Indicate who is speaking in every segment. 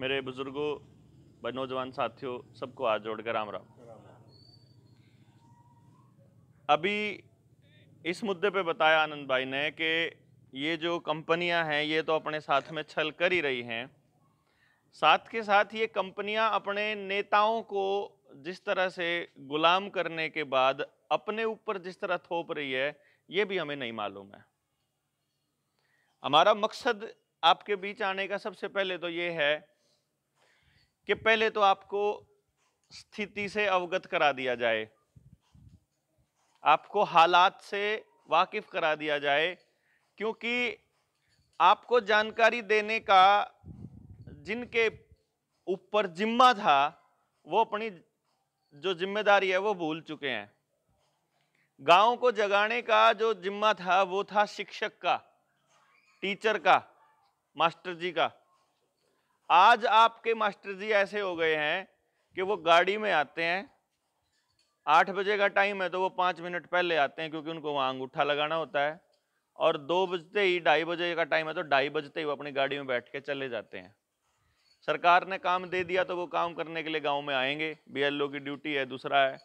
Speaker 1: मेरे बुजुर्गों व नौजवान साथियों सबको हाथ जोड़कर राम राम अभी इस मुद्दे पे बताया आनंद भाई ने कि ये जो कंपनियां हैं ये तो अपने साथ में छल कर ही रही हैं साथ के साथ ये कंपनियां अपने नेताओं को जिस तरह से गुलाम करने के बाद अपने ऊपर जिस तरह थोप रही है ये भी हमें नहीं मालूम है हमारा मकसद आपके बीच आने का सबसे पहले तो ये है कि पहले तो आपको स्थिति से अवगत करा दिया जाए आपको हालात से वाकिफ करा दिया जाए क्योंकि आपको जानकारी देने का जिनके ऊपर जिम्मा था वो अपनी जो जिम्मेदारी है वो भूल चुके हैं गांव को जगाने का जो जिम्मा था वो था शिक्षक का टीचर का मास्टर जी का आज आपके मास्टर जी ऐसे हो गए हैं कि वो गाड़ी में आते हैं आठ बजे का टाइम है तो वो पाँच मिनट पहले आते हैं क्योंकि उनको वहाँ अंगूठा लगाना होता है और दो बजते ही ढाई बजे का टाइम है तो ढाई बजते ही वो अपनी गाड़ी में बैठ के चले जाते हैं सरकार ने काम दे दिया तो वो काम करने के लिए गांव में आएंगे बीएलओ की ड्यूटी है दूसरा है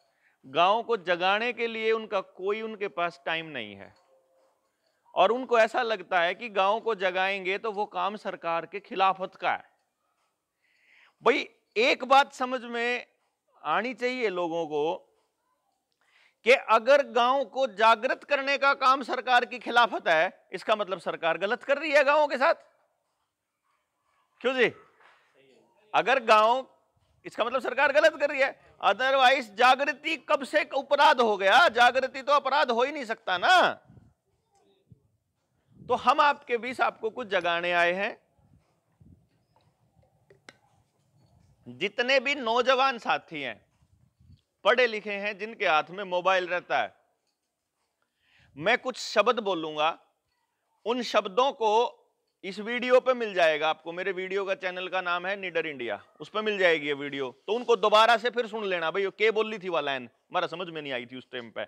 Speaker 1: गांव को जगाने के लिए उनका कोई उनके पास टाइम नहीं है और उनको ऐसा लगता है कि गाँव को जगाएंगे तो वो काम सरकार के खिलाफत का है भाई एक बात समझ में आनी चाहिए लोगों को कि अगर गांव को जागृत करने का काम सरकार की खिलाफत है इसका मतलब सरकार गलत कर रही है गांव के साथ क्यों जी अगर गांव इसका मतलब सरकार गलत कर रही है अदरवाइज जागृति कब से अपराध हो गया जागृति तो अपराध हो ही नहीं सकता ना तो हम आपके बीच आपको कुछ जगाने आए हैं जितने भी नौजवान साथी हैं पढ़े लिखे हैं जिनके हाथ में मोबाइल रहता है मैं कुछ शब्द बोलूंगा उन शब्दों को इस वीडियो पे मिल जाएगा आपको मेरे वीडियो का चैनल का नाम है निडर इंडिया उस पर मिल जाएगी ये वीडियो तो उनको दोबारा से फिर सुन लेना भाई के बोली थी वाला लाइन समझ में नहीं आई थी उस टाइम पे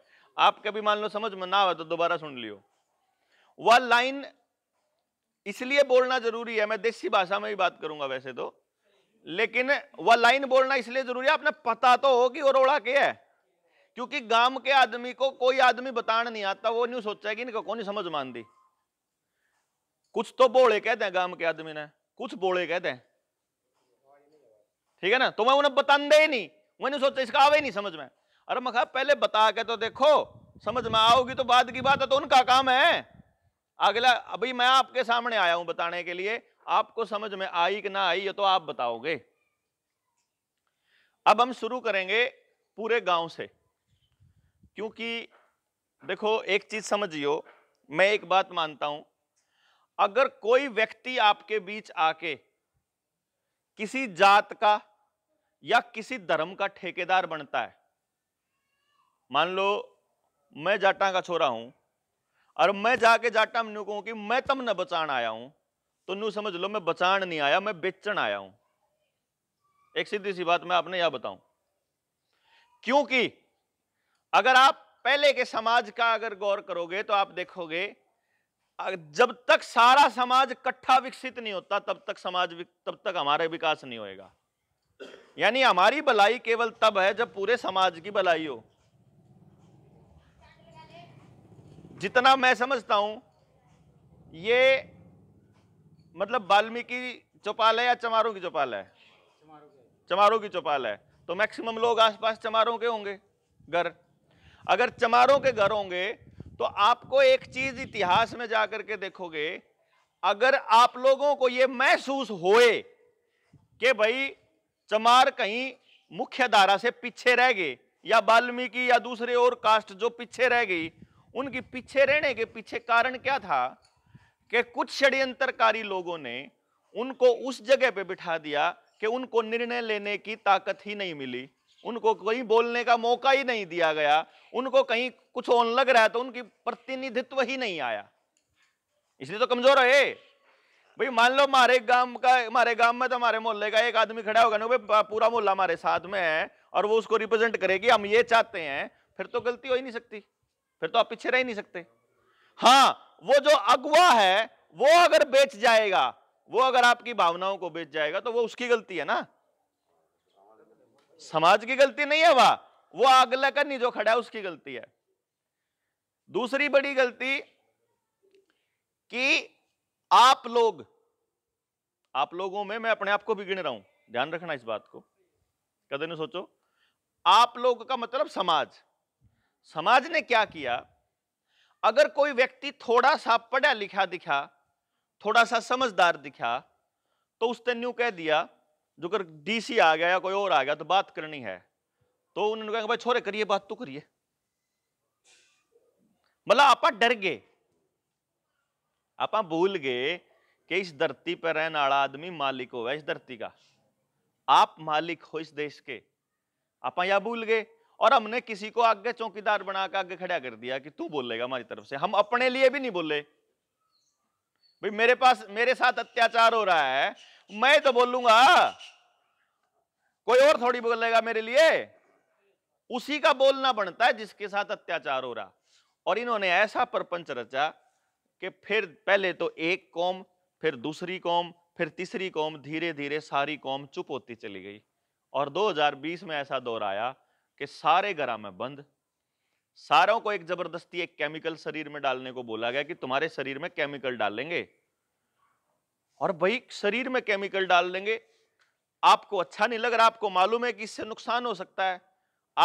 Speaker 1: आप कभी मान लो समझ में ना हो तो दोबारा सुन लियो वह लाइन इसलिए बोलना जरूरी है मैं देसी भाषा में ही बात करूंगा वैसे तो लेकिन वह लाइन बोलना इसलिए जरूरी है आपने पता तो हो कि अरोड़ा क्या है क्योंकि गांव के आदमी को कोई आदमी बताना नहीं आता वो नहीं सोचा कि इनको कौन समझ मान दी कुछ तो बोले कहते हैं गांव के आदमी ने कुछ बोले कहते हैं ठीक है ना तो मैं उन्हें बता दे ही नहीं मैंने सोचा इसका आवे नहीं समझ में अरे मखा पहले बता के तो देखो समझ में आओगी तो बाद की बात है तो उनका काम है अगला अभी मैं आपके सामने आया हूं बताने के लिए आपको समझ में आई कि ना आई ये तो आप बताओगे अब हम शुरू करेंगे पूरे गांव से क्योंकि देखो एक चीज समझियो मैं एक बात मानता हूं अगर कोई व्यक्ति आपके बीच आके किसी जात का या किसी धर्म का ठेकेदार बनता है मान लो मैं जाटा का छोरा हूं और मैं जाके जाटा मैं कहूं कि मैं तम न बचान आया हूं तो नू समझ लो मैं बचाण नहीं आया मैं बेचण आया हूं एक सीधी सी बात मैं आपने यह बताऊं क्योंकि अगर आप पहले के समाज का अगर गौर करोगे तो आप देखोगे जब तक सारा समाज इकट्ठा विकसित नहीं होता तब तक समाज तब तक हमारे विकास नहीं होएगा यानी हमारी भलाई केवल तब है जब पूरे समाज की भलाई हो जितना मैं समझता हूं ये मतलब वाल्मीकि चौपाल है या चमारों की चौपाल है चमारों की चौपाल है तो मैक्सिमम लोग आसपास चमारों के होंगे घर अगर चमारों के घर होंगे तो आपको एक चीज इतिहास में जाकर के देखोगे अगर आप लोगों को यह महसूस होए कि भाई चमार कहीं मुख्य धारा से पीछे रह गए या वाल्मीकि या दूसरे और कास्ट जो पीछे रह गई उनकी पीछे रहने के पीछे कारण क्या था कि कुछ षड्यंत्रकारी लोगों ने उनको उस जगह पे बिठा दिया कि उनको निर्णय लेने की ताकत ही नहीं मिली उनको कहीं बोलने का मौका ही नहीं दिया गया उनको कहीं कुछ ओन लग रहा है तो उनकी प्रतिनिधित्व ही नहीं आया इसलिए तो कमजोर है भाई मान लो हमारे गांव का हमारे गांव में तो हमारे मोहल्ले का एक आदमी खड़ा होगा ना भाई पूरा मोहल्ला हमारे साथ में है और वो उसको रिप्रेजेंट करेगी हम ये चाहते हैं फिर तो गलती हो ही नहीं सकती फिर तो आप पीछे रह ही नहीं सकते हाँ वो जो अगवा है वो अगर बेच जाएगा वो अगर आपकी भावनाओं को बेच जाएगा तो वो उसकी गलती है ना समाज की गलती नहीं है वह वो अगला नहीं जो खड़ा है उसकी गलती है दूसरी बड़ी गलती कि आप लोग आप लोगों में मैं अपने आप को भी गिन रहा हूं ध्यान रखना इस बात को कदम सोचो आप लोग का मतलब समाज समाज ने क्या किया अगर कोई व्यक्ति थोड़ा सा पढ़ा लिखा दिखा थोड़ा सा समझदार दिखा तो उसने न्यू कह दिया जो अगर डीसी आ गया या कोई और आ गया तो बात करनी है तो उन्होंने कहा भाई छोरे करिए बात तो करिए मतलब आप डर गए आप भूल गए कि इस धरती पर रहने वाला आदमी मालिक हो इस धरती का आप मालिक हो इस देश के आप भूल गए और हमने किसी को आगे चौकीदार बना के आगे खड़ा कर दिया कि तू बोलेगा हमारी तरफ से हम अपने लिए भी नहीं बोले भाई मेरे पास मेरे साथ अत्याचार हो रहा है मैं तो बोलूंगा कोई और थोड़ी बोलेगा मेरे लिए उसी का बोलना बनता है जिसके साथ अत्याचार हो रहा और इन्होंने ऐसा प्रपंच रचा कि फिर पहले तो एक कौम फिर दूसरी कौम फिर तीसरी कौम धीरे धीरे सारी कौम चुप होती चली गई और 2020 में ऐसा दौर आया कि सारे घर में बंद सारों को एक जबरदस्ती एक केमिकल शरीर में डालने को बोला गया कि तुम्हारे शरीर में केमिकल डालेंगे और भाई शरीर में केमिकल डाल देंगे आपको अच्छा नहीं लग रहा आपको मालूम है कि इससे नुकसान हो सकता है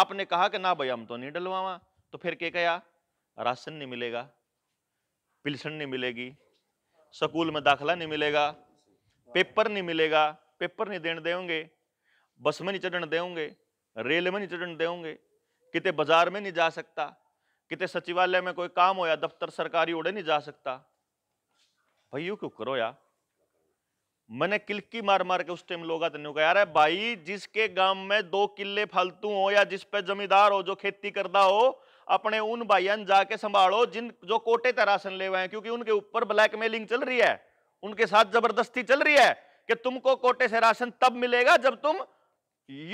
Speaker 1: आपने कहा कि ना भाई हम तो नहीं डलवावा तो फिर क्या कहा राशन नहीं मिलेगा पिल्सन नहीं मिलेगी स्कूल में दाखला नहीं मिलेगा पेपर नहीं मिलेगा पेपर नहीं देने देंगे बस में नहीं चढ़ने देंगे रेल में नहीं चढ़न देंगे कितने बाजार में नहीं जा सकता कितने सचिवालय में कोई काम हो या दफ्तर सरकारी उड़े नहीं जा सकता यू क्यों करो यार मैंने किलकी मार मार के उस टाइम लोग यार भाई जिसके गांव में दो किले फालतू हो या जिस पे जमींदार हो जो खेती करता हो अपने उन भाईन जाके संभालो जिन जो कोटे राशन ले हुए हैं क्योंकि उनके ऊपर ब्लैकमेलिंग चल रही है उनके साथ जबरदस्ती चल रही है कि तुमको कोटे से राशन तब मिलेगा जब तुम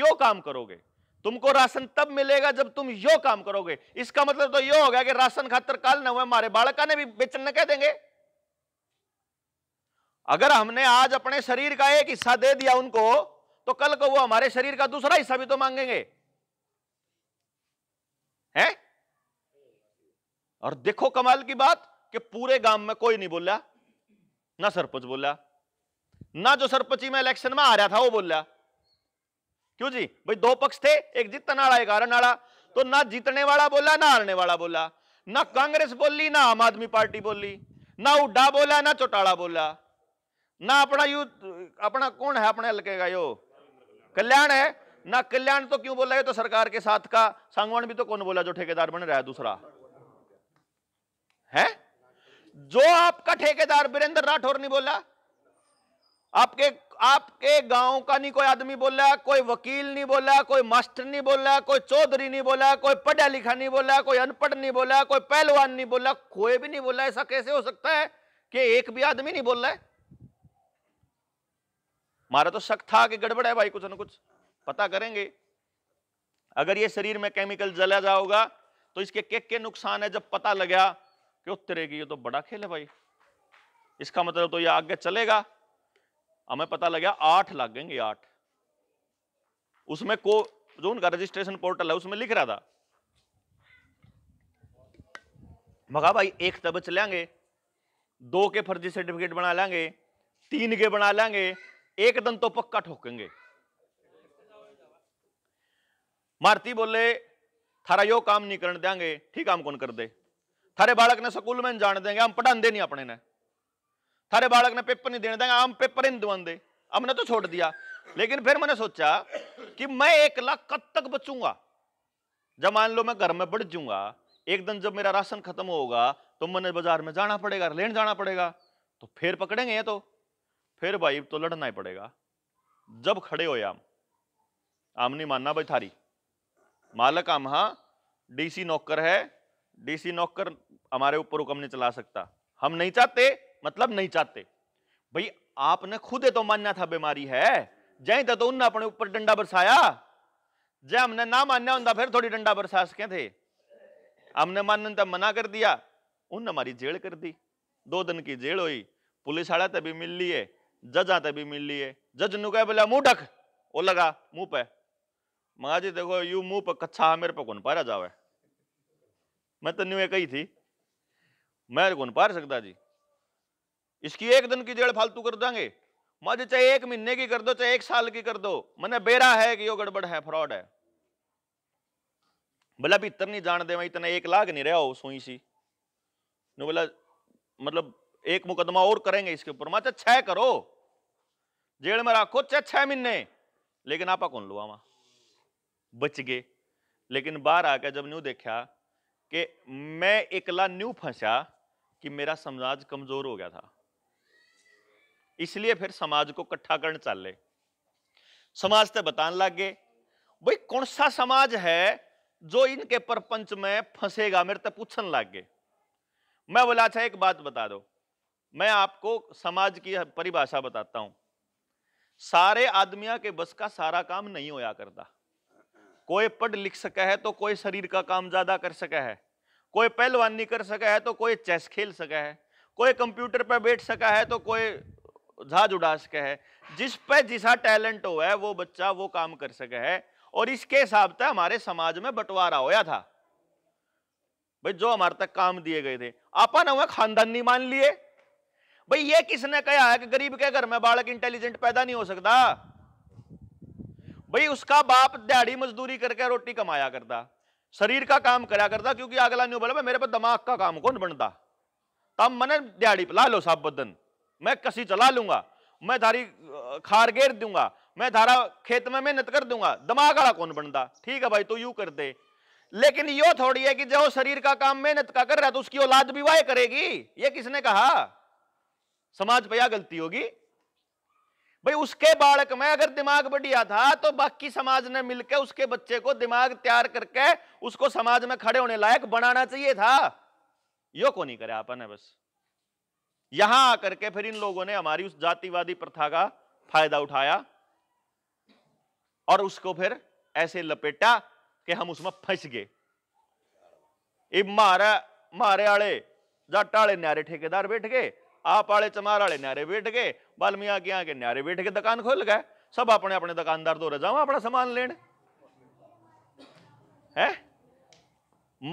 Speaker 1: यो काम करोगे तुमको राशन तब मिलेगा जब तुम यो काम करोगे इसका मतलब तो यो हो गया कि राशन खातर काल न हुए हमारे बालका ने भी बेचन न कह देंगे अगर हमने आज अपने शरीर का एक हिस्सा दे दिया उनको तो कल को वो हमारे शरीर का दूसरा हिस्सा भी तो मांगेंगे हैं? और देखो कमाल की बात कि पूरे गांव में कोई नहीं बोला ना सरपंच बोला ना जो सरपंच में इलेक्शन में आ रहा था वो बोला क्यों जी भाई दो पक्ष थे एक जीतने वाला एक हारने वाला तो ना जीतने वाला बोला ना हारने वाला बोला ना कांग्रेस बोली ना आम आदमी पार्टी बोली ना उड्डा बोला ना चौटाला बोला ना अपना यू अपना कौन है अपने हल्के का यो कल्याण है ना कल्याण तो क्यों बोला ये तो सरकार के साथ का सांगवान भी तो कौन बोला जो ठेकेदार बन रहा है दूसरा है जो आपका ठेकेदार वीरेंद्र राठौर ने बोला आपके आपके गांव का नहीं कोई आदमी बोल रहा कोई वकील नहीं बोला कोई मास्टर नहीं बोला कोई चौधरी नहीं बोला कोई पढ़ा लिखा नहीं बोला कोई अनपढ़ नहीं बोला कोई पहलवान नहीं बोला कोई भी नहीं बोला ऐसा कैसे हो सकता है कि एक भी आदमी नहीं बोल रहा मारा तो शक था कि गड़बड़ है भाई कुछ ना कुछ पता करेंगे अगर ये शरीर में केमिकल जला जाओगा तो इसके के के नुकसान है जब पता लग गया कि उतरेगी ये तो बड़ा खेल है भाई इसका मतलब तो ये आगे चलेगा हमें पता लगा आठ लागेंगे आठ उसमें को जो उनका रजिस्ट्रेशन पोर्टल है उसमें लिख रहा था मगा भाई एक तबच लेंगे दो के फर्जी सर्टिफिकेट बना लेंगे तीन के बना लेंगे एक दिन तो पक्का ठोकेंगे मारती बोले थारा यो काम नहीं करने देंगे ठीक काम कौन कर दे थारे बालक ने स्कूल में जान देंगे हम पढ़ा दे नहीं अपने ने थारे बालक ने पेपर नहीं देने देंगे आम पेपर ही नहीं दे हमने तो छोड़ दिया लेकिन फिर मैंने सोचा कि मैं एक लाख कब तक बचूंगा जब मान लो मैं घर में बढ़ जाऊंगा एक दिन जब मेरा राशन खत्म होगा तो मैंने बाजार में जाना पड़ेगा लेन जाना पड़ेगा तो फिर पकड़ेंगे ये तो फिर भाई तो लड़ना ही पड़ेगा जब खड़े हो आम आम नहीं मानना भाई थारी मालक आम हाँ डीसी नौकर है डीसी नौकर हमारे ऊपर हुक्म नहीं चला सकता हम नहीं चाहते मतलब नहीं चाहते भाई आपने खुद तो मानना था बीमारी है जय तो उनने अपने ऊपर डंडा बरसाया जय हमने ना मानना उनका फिर थोड़ी डंडा बरसा सके थे हमने मानने तब मना कर दिया उन हमारी जेल कर दी दो दिन की जेल हुई पुलिस वाला तभी मिल लिए जजा तभी मिल लिए जज नु कह बोला मुंह ढक वो लगा मुंह पे मगा जी देखो यू मुंह पे कच्छा कच्चा मेरे पे कौन पारा जावे मैं तो न्यू कही थी मैं कौन पार सकता जी इसकी एक दिन की जेड़ फालतू कर देंगे मज चाहे एक महीने की कर दो चाहे एक साल की कर दो मैंने बेरा है कि यो गड़बड़ है फ्रॉड है बोला भीतर नहीं जान दे मैं इतना एक लाख नहीं रहा हो सोई सी बोला मतलब एक मुकदमा और करेंगे इसके ऊपर मैं छह करो जेल में रखो चाहे छह महीने लेकिन आपा कौन लुआ वहां बच गए लेकिन बाहर आके जब न्यू देखा कि मैं इकला न्यू फंसा कि मेरा समाज कमजोर हो गया था इसलिए फिर समाज को इकट्ठा कर चले समाज ते बताने लग गए भाई कौन सा समाज है जो इनके परपंच में फंसेगा मेरे तो पूछन लग गए मैं बोला अच्छा एक बात बता दो मैं आपको समाज की परिभाषा बताता हूं सारे आदमिया के बस का सारा काम नहीं होया करता कोई पढ़ लिख सका है तो कोई शरीर का काम ज्यादा कर सका है कोई पहलवानी कर सका है तो कोई चेस खेल सका है कोई कंप्यूटर पर बैठ सका है तो कोई झा जुड़ा सके है जिस पे जिसा टैलेंट हो है वो बच्चा वो काम कर सके है और इसके हिसाब से हमारे समाज में बंटवारा होया था भाई जो हमारे तक काम दिए गए थे आपा हुआ खानदान नहीं मान लिए भाई ये किसने कहा है कि गरीब के घर में बालक इंटेलिजेंट पैदा नहीं हो सकता भाई उसका बाप दिहाड़ी मजदूरी करके रोटी कमाया करता शरीर का काम करा करता क्योंकि अगला नहीं बोला मेरे पर दिमाग का काम कौन बनता तब मैंने दिहाड़ी ला लो साहब बदन मैं कसी चला लूंगा मैं धारी खार घेर दूंगा मैं धारा खेत में मेहनत कर दूंगा दिमाग वाला कौन बनता ठीक है भाई तो यू कर दे लेकिन यो थोड़ी है कि जो शरीर का काम मेहनत का कर रहा है तो उसकी औलाद भी वाय करेगी ये किसने कहा समाज पर यह गलती होगी भाई उसके बालक में अगर दिमाग बढ़िया था तो बाकी समाज ने मिलकर उसके बच्चे को दिमाग तैयार करके उसको समाज में खड़े होने लायक बनाना चाहिए था यो को नहीं करे आपने बस यहां आकर के फिर इन लोगों ने हमारी उस जातिवादी प्रथा का फायदा उठाया और उसको फिर ऐसे लपेटा कि हम उसमें फंस गए मारे मारा मारे आले जाट आले न्यारे ठेकेदार बैठ गए आप आले चमार आले न्यारे बैठ गए बालमिया के यहाँ के न्यारे बैठ के दुकान खोल गए सब अपने अपने दुकानदार दो जाओ अपना सामान लेने है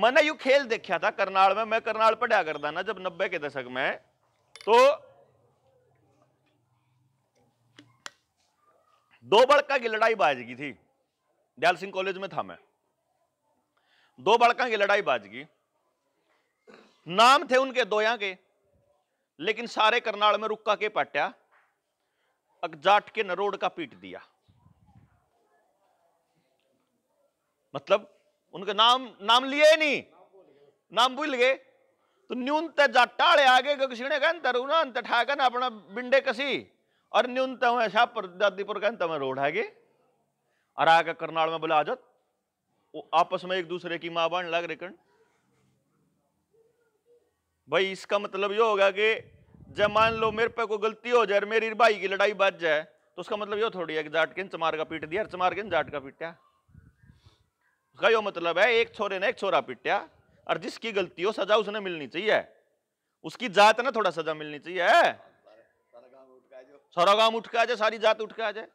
Speaker 1: मैंने यू खेल देखा था करनाल में मैं करनाल पढ़ा करता ना जब नब्बे के दशक में तो दो बड़का की लड़ाई बाजगी थी दयाल सिंह कॉलेज में था मैं दो बड़का की लड़ाई बाजगी नाम थे उनके दोया के लेकिन सारे करनाल में रुक्का के पाट्या अगजाट के नरोड का पीट दिया मतलब उनके नाम नाम लिए नहीं नाम भूल गए तो न्यून ते जाटा वाले आ गए कहते अंत ठाकन अपना बिंडे कसी और न्यूनत हूँ ऐसा दादीपुर कहते हमें रोड है और आके करनाल में बोला आजत आपस में एक दूसरे की माँ बहन लग कण भाई इसका मतलब ये होगा कि जब मान लो मेरे पे कोई गलती हो जाए मेरी भाई की लड़ाई बच जाए तो उसका मतलब ये थोड़ी है कि जाट के चमार का पीट दिया चमार के जाट का पीटा उसका यो मतलब है एक छोरे ने एक छोरा पीटा और जिसकी गलती हो सजा उसने मिलनी चाहिए उसकी जात ना थोड़ा सजा मिलनी चाहिए सारा गांव उठ के आ जाए सारी जात उठ के आ जाए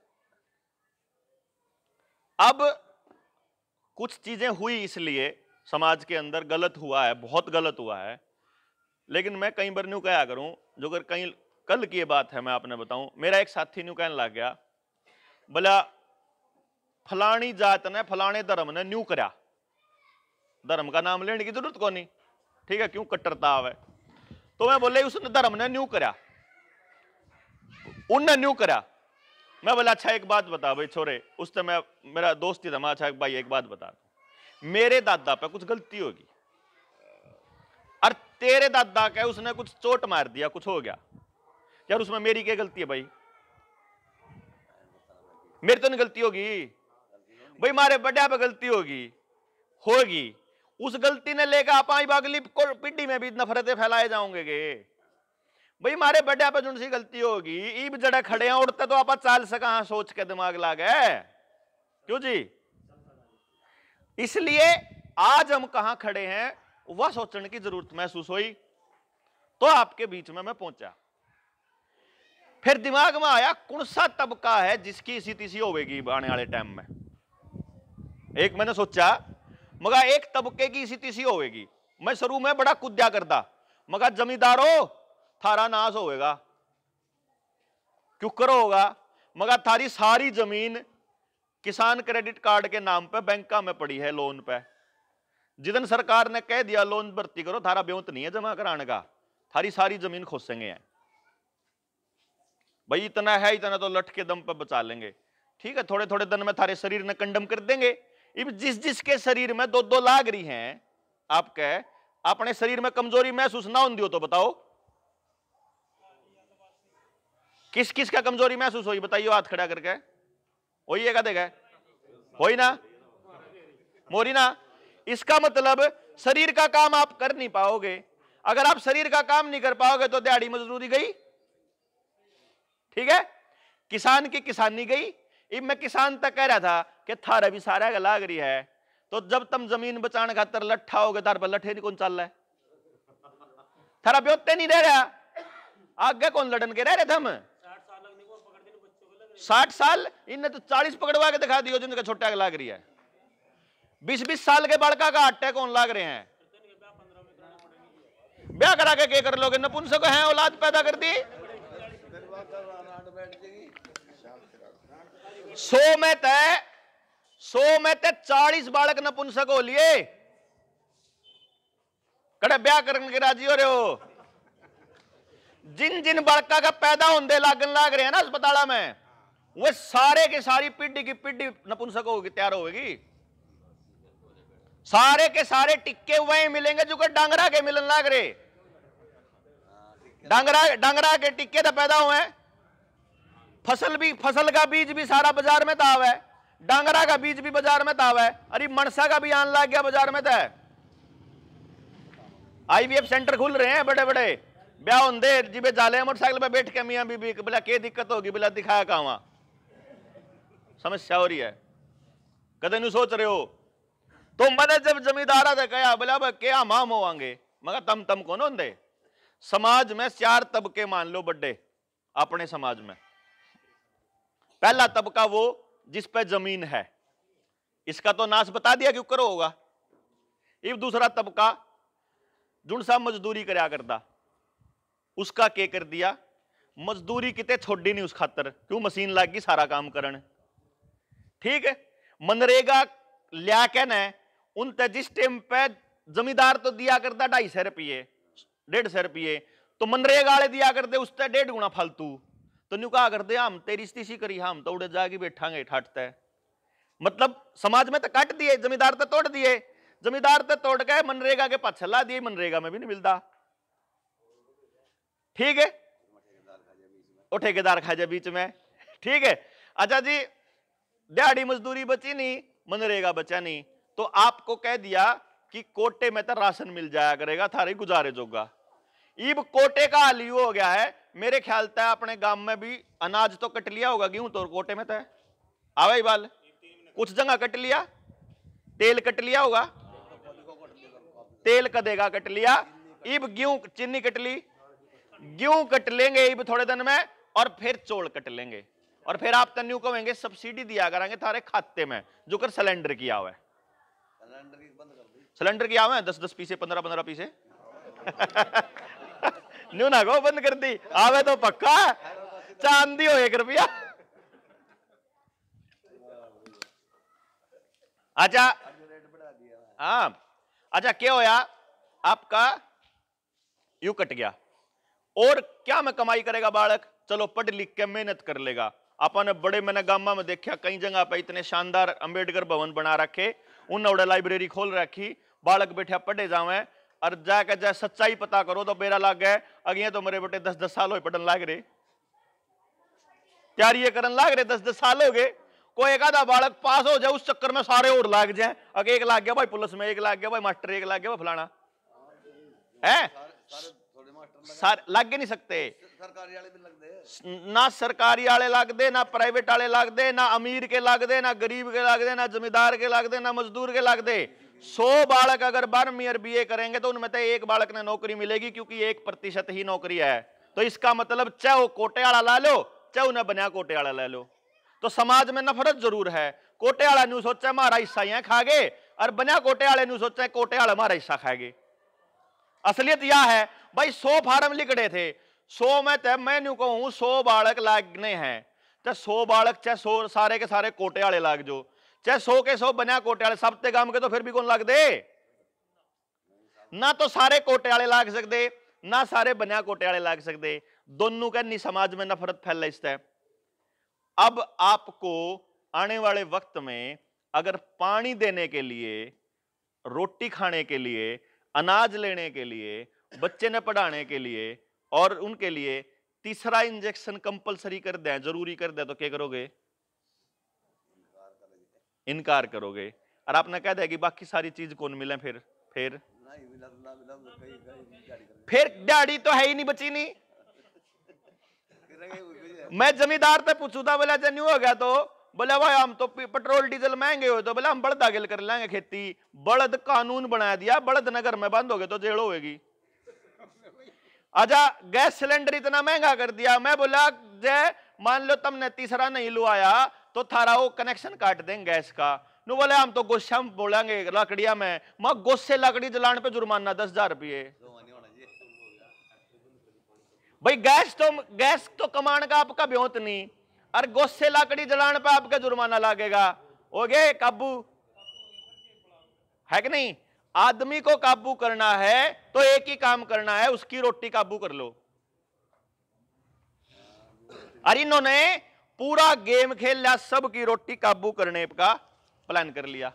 Speaker 1: अब कुछ चीजें हुई इसलिए समाज के अंदर गलत हुआ है बहुत गलत हुआ है लेकिन मैं कई बार न्यू कहा करूं जो अगर कहीं कल की बात है मैं आपने बताऊं मेरा एक साथी न्यू कहने लग गया बोला फलानी जात ने फलाने धर्म ने न्यू करा धर्म का नाम लेने की जरूरत कौन नहीं ठीक है क्यों कट्टरता आवे तो मैं बोले उसने धर्म ने न्यू करा उनने न्यू करा मैं बोला अच्छा एक बात बता भाई छोरे उससे मैं मेरा दोस्त ही था मैं अच्छा एक भाई एक बात बता मेरे दादा पे कुछ गलती होगी और तेरे दादा का उसने कुछ चोट मार दिया कुछ हो गया यार उसमें मेरी क्या गलती है भाई मेरी तो नहीं गलती होगी भाई मारे बड़ा पे गलती होगी होगी उस गलती ने लेकर आप अगली पीढ़ी में भी नफरतें फैलाए जाओगे गे भाई मारे बड़े आप जुड़ सी गलती होगी ईब जड़े खड़े हैं उड़ते तो आप चाल सका सोच के दिमाग ला गए क्यों जी इसलिए आज हम कहा खड़े हैं वह सोचने की जरूरत महसूस हुई तो आपके बीच में मैं पहुंचा फिर दिमाग में आया कौन सा तबका है जिसकी इसी तीसी होगी आने वाले टाइम में एक मैंने सोचा मगर एक तबके की स्थिति सी होगी मैं शुरू में बड़ा कुद्या करता मगर जमींदारो थारा नाश होएगा क्यों होगा मगर थारी सारी जमीन किसान क्रेडिट कार्ड के नाम पे बैंक में पड़ी है लोन पे जिदन सरकार ने कह दिया लोन भर्ती करो थारा ब्योत नहीं है जमा कराने का थारी सारी जमीन खोसेंगे हैं भाई इतना है इतना तो लठ के दम पर बचा लेंगे ठीक है थोड़े थोड़े दिन में थारे शरीर ने कंडम कर देंगे इब जिस जिसके शरीर में दो दो लाग रही हैं आपके अपने शरीर में कमजोरी महसूस ना होती हो तो बताओ किस किस का कमजोरी महसूस हो बताइए हाथ खड़ा करके हो ही देखा हो ना मोरी ना इसका मतलब शरीर का काम आप कर नहीं पाओगे अगर आप शरीर का काम नहीं कर पाओगे तो दिहाड़ी मजदूरी गई ठीक है किसान की किसानी गई इब मैं किसान तक कह रहा था कि थारे भी सारे के लाग रही है तो जब तुम जमीन बचाने खातर लट्ठा हो गए तार पर लट्ठे नहीं कौन चल रहा है थारा ब्योते नहीं रह रहा आगे कौन लड़न के रह रहे थम साठ साल इन्हें तो चालीस पकड़वा के दिखा दियो जिनका छोटे के लाग रही है बीस बीस साल के बड़का का आटे कौन लाग रहे हैं ब्याह करा के कर लोगे नपुंसक है औलाद पैदा कर दी सो में तय સો મેં તે ચાળીસ બાળક નપુંસકો लिए कड़े ब्याह करने के राजी हो रहे हो जिन जिन बालका का पैदा होंगे लागन लाग रहे हैं ना अस्पताल में वो सारे के सारी पिड्डी की पिड्डी नपुंसक होगी तैयार होगी सारे के सारे टिक्के वहीं मिलेंगे जो डांगरा के मिलन लाग रहे डांगरा डांगरा के टिक्के तो पैदा हुए फसल भी फसल का बीज भी सारा बाजार में तो आवा है डांगरा का बीज भी बाजार में तावा तो अरे मनसा का भी आन लाग गया बाजार में तो आईवीएफ सेंटर खुल रहे हैं बड़े बड़े ब्याह होंगे जिबे जाले मोटरसाइकिल पर बैठ के मियाँ बीबी बोला के दिक्कत होगी बोला दिखाया कहा वहां समस्या हो रही है कदे नहीं सोच रहे हो तो मैंने जब जमींदार से कहा बोला क्या माम हो आगे मगर तम तम कौन होंगे समाज में चार तबके मान लो बड्डे अपने समाज में पहला तबका वो जिस पर जमीन है इसका तो नाश बता दिया कि करो होगा इब दूसरा तबका जुड़ सा मजदूरी कराया करता उसका के कर दिया मजदूरी कितने छोड़ी नहीं उस खातर क्यों मशीन गई सारा काम करण ठीक है मनरेगा लिया कहना उन जिस टाइम पे जमींदार तो दिया करता ढाई सौ रुपये डेढ़ सौ रुपये तो मनरेगा वाले दिया करते उस डेढ़ गुना फालतू तो न्यू कहा करते हम तेरी स्थिति करी हम तो उड़े जागी बैठा ठाटते मतलब समाज में तो काट दिए जमींदार तो तोड़ दिए जमींदार तो तोड़ गए मनरेगा के पास छला दिए मनरेगा में भी नहीं मिलता ठीक है और ठेकेदार जाए बीच में ठीक है अच्छा जी दिहाड़ी मजदूरी बची नहीं मनरेगा बचा नहीं तो आपको कह दिया कि कोटे में तो राशन मिल जाया करेगा थारे गुजारे जोगा इब कोटे का यू हो गया है मेरे ख्याल तय अपने गांव में भी अनाज तो कट लिया होगा गेहूं तो कोटे में तय आवे बाल कुछ जगह कट लिया तेल कट लिया होगा तेल का देगा कट लिया इब गेहूं चीनी कट ली गेहूं कट लेंगे इब थोड़े दिन में और फिर चोल कट लेंगे और फिर आप तन्यू कहेंगे सब्सिडी दिया करेंगे थारे खाते में जो कर सिलेंडर किया हुआ है सिलेंडर किया हुआ है दस दस पीसे पंद्रह पंद्रह पीसे न्यू ना कहो बंद कर दी आवे तो पक्का चांदी हो एक रुपया अच्छा हाँ अच्छा क्या होया आपका यू कट गया और क्या मैं कमाई करेगा बालक चलो पढ़ लिख के मेहनत कर लेगा अपन बड़े मैंने गामा में देखा कई जगह पे इतने शानदार अंबेडकर भवन बना रखे उन लाइब्रेरी खोल रखी बालक बैठे पढ़े जावे और जा जाए सच्चाई पता करो तो बेरा लाग गए अगे तो मेरे बेटे दस दस साल हो पढ़न लग रहे तैयारी कर लग रहे दस दस साल हो गए कोई एक आधा बालक पास हो जाए उस चक्कर में सारे और लाग जाए अगे एक लाग गया भाई पुलिस में एक लाग गया भाई मास्टर एक लाग गया भाई फलाना है लग नहीं सकते ना सरकारी आले लगते ना प्राइवेट आले लगते ना अमीर के लगते ना गरीब के लगते ना जमींदार के लगते ना मजदूर के लगते सौ बालक अगर बारहवीं बी बीए करेंगे तो उनमें से एक बालक ने नौकरी मिलेगी क्योंकि एक प्रतिशत ही नौकरी है तो इसका मतलब चाहे वो कोटेआड़ा ला लो चाहे उन्हें बना कोटेआड़ा ला लो तो समाज में नफरत जरूर है कोटेआड़ा न्यू सोचे हमारा हिस्सा यहां खा गए और बना कोटेआड़े न्यू सोचे कोटेआड़ा हमारा हिस्सा खा गए असलियत यह है भाई सौ फार्म रहे थे सौ में तो मैं न्यू कहूँ सौ बालक लागने हैं तो सौ बालक चाहे सौ सारे के सारे कोटेआड़े लाग जो चाहे सौ के सौ बनया कोटे वाले सब ते काम के तो फिर भी कौन लगते ना तो सारे कोटे वाले लाग सकते ना सारे बनिया कोटे वाले लाग सकते दोनों कहनी समाज में नफरत फैल इस है अब आपको आने वाले वक्त में अगर पानी देने के लिए रोटी खाने के लिए अनाज लेने के लिए बच्चे ने पढ़ाने के लिए और उनके लिए तीसरा इंजेक्शन कंपलसरी कर दें जरूरी कर दें तो क्या करोगे इनकार करोगे और आपने कह दिया कि बाकी सारी चीज कौन मिले फिर फिर तो तो फिर दिहाड़ी तो है ही नहीं बची नहीं मैं जमींदार से पूछू था बोला जन्यू हो गया तो बोला भाई हम तो पेट्रोल डीजल महंगे हो तो बोला हम बड़द आगे कर लेंगे खेती बड़द कानून बना दिया बड़द नगर में बंद हो गए तो जेल होगी आजा गैस सिलेंडर इतना महंगा कर दिया मैं बोला जय मान लो तुमने तीसरा नहीं लुआया तो थारा वो कनेक्शन काट देंगे गैस का नु बोले हम तो गुस्से में बोलेंगे लकड़िया में मैं गुस्से लकड़ी जलाने पे जुर्माना दस हजार रुपये भाई गैस तो गैस तो कमाण का आपका ब्योत नहीं अरे गुस्से लकड़ी जलाने पे आपका जुर्माना लगेगा हो गए काबू है कि नहीं आदमी को काबू करना है तो एक ही काम करना है उसकी रोटी काबू कर लो अरे इन्होंने पूरा गेम खेल लिया सब की रोटी काबू करने का प्लान कर लिया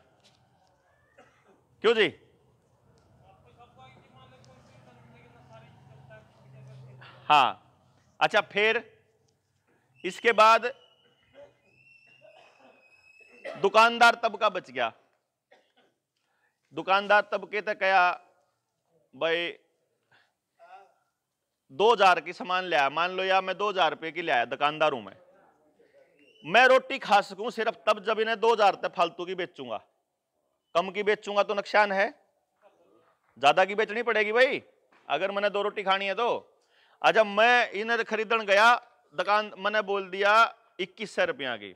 Speaker 1: क्यों जी हाँ अच्छा फिर इसके बाद दुकानदार तबका बच गया दुकानदार तबके तक क्या भाई दो हजार की सामान लिया मान लो या मैं दो हजार रुपये की लिया दुकानदार हूं मैं मैं रोटी खा सकूं सिर्फ तब जब इन्हें दो हजार फालतू की बेचूंगा कम की बेचूंगा तो नुकसान है ज्यादा की बेचनी पड़ेगी भाई अगर मैंने दो रोटी खानी है तो अच्छा मैं इन्हें खरीदन गया दुकान मैंने बोल दिया इक्कीस सौ रुपया की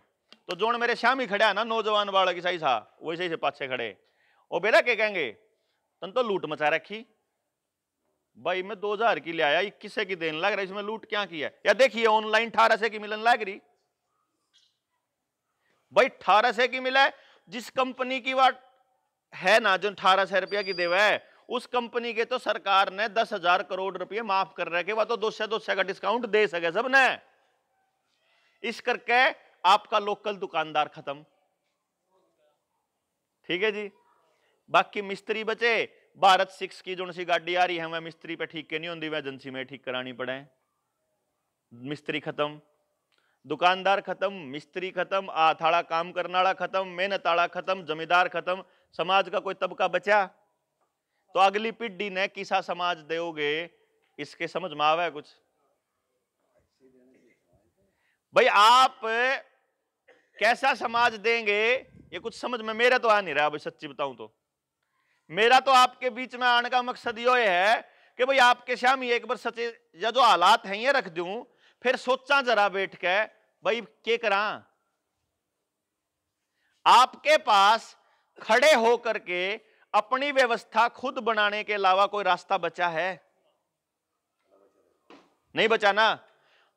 Speaker 1: तो जो मेरे शाम ही खड़ा है ना नौजवान की सही हाँ, था वही सही से पाछे खड़े वो बेटा क्या कहेंगे तन तो लूट मचा रखी भाई मैं दो हजार की ले आया इक्कीस की देन लग रहा इसमें लूट क्या किया या देखिए ऑनलाइन अठारह से की मिलन लग रही भाई अठारह सौ की मिला है जिस कंपनी की वाट है ना जो अठारह सौ रुपया की देवा है उस कंपनी के तो सरकार ने दस हजार करोड़ रुपये माफ कर रखे वह तो दो सौ दो सौ का डिस्काउंट दे सके सब ने इस करके आपका लोकल दुकानदार खत्म ठीक है जी बाकी मिस्त्री बचे भारत सिक्स की जो सी गाड़ी आ रही है मैं मिस्त्री पे ठीक के नहीं होंगी मैं एजेंसी में ठीक करानी पड़े मिस्त्री खत्म दुकानदार खत्म मिस्त्री खत्म आथाड़ा काम करनाड़ा खत्म मेहनताड़ा खत्म जमींदार खत्म समाज का कोई तबका बचा तो अगली पीढ़ी ने किसा समाज दोगे इसके समझ में आवा कुछ भाई आप कैसा समाज देंगे ये कुछ समझ में मेरा तो आ नहीं रहा भाई सच्ची बताऊं तो मेरा तो आपके बीच में आने का मकसद यो है कि भाई आपके श्याम एक बार सचे या जो हालात हैं ये रख दूं फिर सोचा जरा बैठ के भाई के करा आपके पास खड़े होकर के अपनी व्यवस्था खुद बनाने के अलावा कोई रास्ता बचा है नहीं बचा ना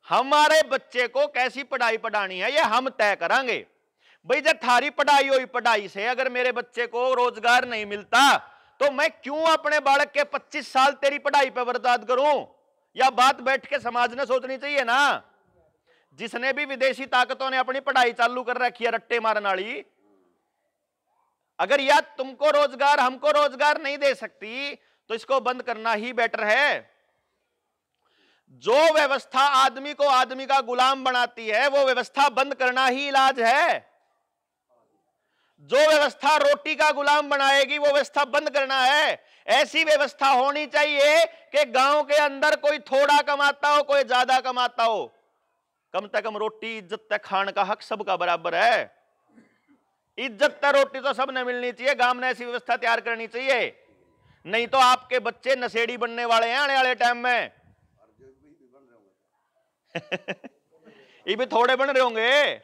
Speaker 1: हमारे बच्चे को कैसी पढ़ाई पढ़ानी है ये हम तय करेंगे भाई जब थारी पढ़ाई हुई पढ़ाई से अगर मेरे बच्चे को रोजगार नहीं मिलता तो मैं क्यों अपने बालक के 25 साल तेरी पढ़ाई पर बर्दाद करूं या बात बैठ के समाज ने सोचनी चाहिए ना जिसने भी विदेशी ताकतों ने अपनी पढ़ाई चालू कर रखी है रट्टे मारन वाली अगर या तुमको रोजगार हमको रोजगार नहीं दे सकती तो इसको बंद करना ही बेटर है जो व्यवस्था आदमी को आदमी का गुलाम बनाती है वो व्यवस्था बंद करना ही इलाज है जो व्यवस्था रोटी का गुलाम बनाएगी वो व्यवस्था बंद करना है ऐसी व्यवस्था होनी चाहिए कि गांव के अंदर कोई थोड़ा कमाता हो कोई ज्यादा कमाता हो कम तक कम रोटी इज्जत तक खान का हक सबका बराबर है इज्जत तक रोटी तो सब ने मिलनी चाहिए गांव ने ऐसी व्यवस्था तैयार करनी चाहिए नहीं तो आपके बच्चे नशेड़ी बनने वाले हैं आने वाले टाइम में ये भी थोड़े बन रहे होंगे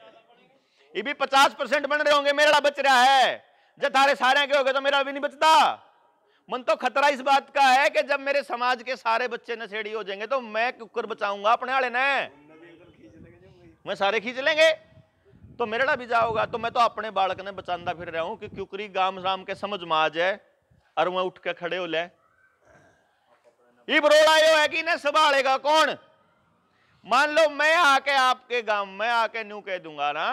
Speaker 1: ये भी पचास परसेंट बन रहे होंगे मेरा बच रहा है जब थारे सारे के हो गए तो मेरा भी नहीं बचता मन तो खतरा इस बात का है कि जब मेरे समाज के सारे बच्चे नशेड़ी हो जाएंगे तो मैं कुकर बचाऊंगा अपने वाले ने मैं सारे खींच लेंगे तो मेरा भी जाओगा तो मैं तो अपने बालक ने बचांदा फिर रहा हूं कि क्यूकरी गाम राम के समझ में आ जाए और मैं उठ के खड़े हो ले बरोड़ा यो है कि इन्हें संभालेगा कौन मान लो मैं आके आपके गांव में आके न्यू कह दूंगा ना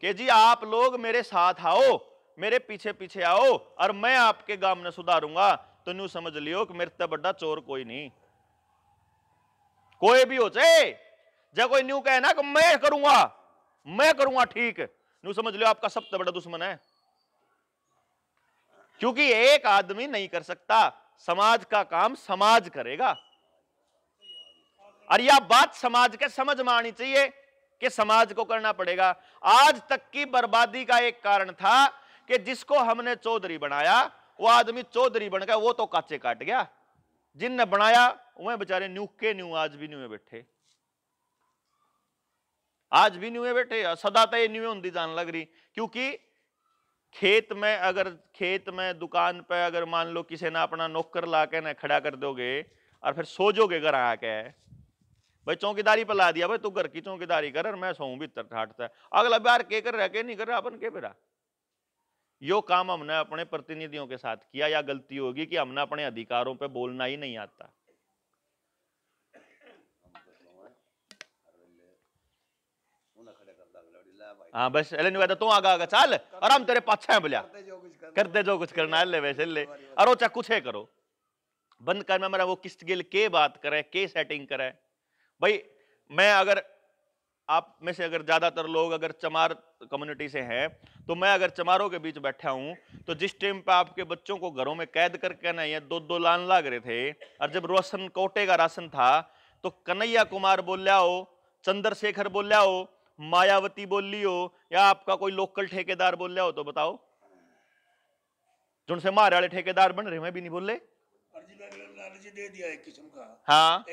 Speaker 1: कि जी आप लोग मेरे साथ आओ मेरे पीछे पीछे आओ और मैं आपके गांव में सुधारूंगा तो न्यू समझ लियो कि मेरे बड़ा चोर कोई नहीं कोई भी हो चाहे जब कोई न्यू कहे ना कि मैं करूंगा मैं करूंगा ठीक न्यू समझ लियो आपका सबसे बड़ा दुश्मन है क्योंकि एक आदमी नहीं कर सकता समाज का काम समाज करेगा और यह बात समाज के समझ में आनी चाहिए कि समाज को करना पड़ेगा आज तक की बर्बादी का एक कारण था कि जिसको हमने चौधरी बनाया वो आदमी चौधरी बन गया वो तो काचे काट गया जिनने बनाया वह बेचारे न्यू के न्यू आज भी न्यू बैठे आज भी न्यूए बैठे सदा तो ये न्यूए होंगी जान लग रही क्योंकि खेत में अगर खेत में दुकान पे अगर मान लो किसी ने अपना नौकर ला के ना खड़ा कर दोगे और फिर सोजोगे घर आके भाई चौकीदारी पर ला दिया भाई तू घर की चौकीदारी कर मैं सो भीतर ठाटता अगला बार के कर रहा के नहीं कर रहा अपन के बेरा यो काम हमने अपने प्रतिनिधियों के साथ किया या गलती होगी कि हमने अपने अधिकारों पर बोलना ही नहीं आता हाँ बस अले नहीं तू आगा आगा चल और हम तेरे पाछा है बोलिया करते जो कुछ करना ले वैसे ले और वो चाहे कुछ है करो बंद कर मैं मेरा वो किस्त गिल के बात करे के सेटिंग करे भाई मैं अगर आप में से अगर ज़्यादातर लोग अगर चमार कम्युनिटी से हैं तो मैं अगर चमारों के बीच बैठा हूँ तो जिस टाइम पे आपके बच्चों को घरों में कैद कर ये दो दो लान लाग रहे थे और जब रोशन कोटे का राशन था तो कन्हैया कुमार बोल लिया हो चंद्रशेखर बोल लिया हो मायावती बोल ली हो या आपका कोई लोकल ठेकेदार बोल लिया हो तो बताओ जो से मारे वाले ठेकेदार बन रहे मैं भी नहीं बोल रहे दिया हाँ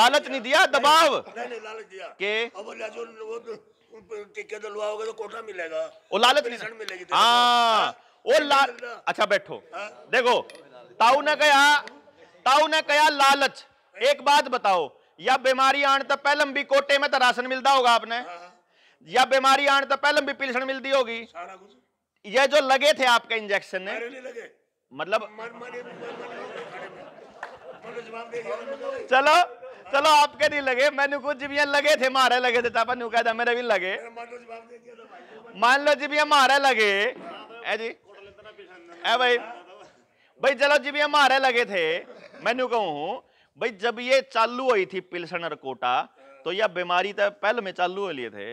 Speaker 1: लालच नहीं दिया दबाव नहीं नहीं लालच दिया के अब जो वो तो, तो, तो कोटा मिलेगा वो लालच नहीं मिलेगी हाँ वो लाल अच्छा बैठो हाँ? देखो ताऊ ने कहा ताऊ ने कहा लालच हाँ। एक बात बताओ या बीमारी आने तो पहले भी कोटे में तो राशन मिलता होगा आपने हाँ, या बीमारी आने तो पहले भी पिलसन मिलती होगी ये जो लगे थे आपके इंजेक्शन ने मतलब मन, मन, मन, चलो चलो आपके नहीं लगे मैंने कुछ जिबिया लगे थे मारे लगे थे तापा नु कहता मेरे भी लगे मान लो जिबिया मारे लगे है जी है भाई भाई चलो जिबिया मारे लगे थे मैनू कहूँ भाई जब ये चालू हुई थी पिलसनर कोटा तो यह बीमारी तो पहले में चालू हो लिए थे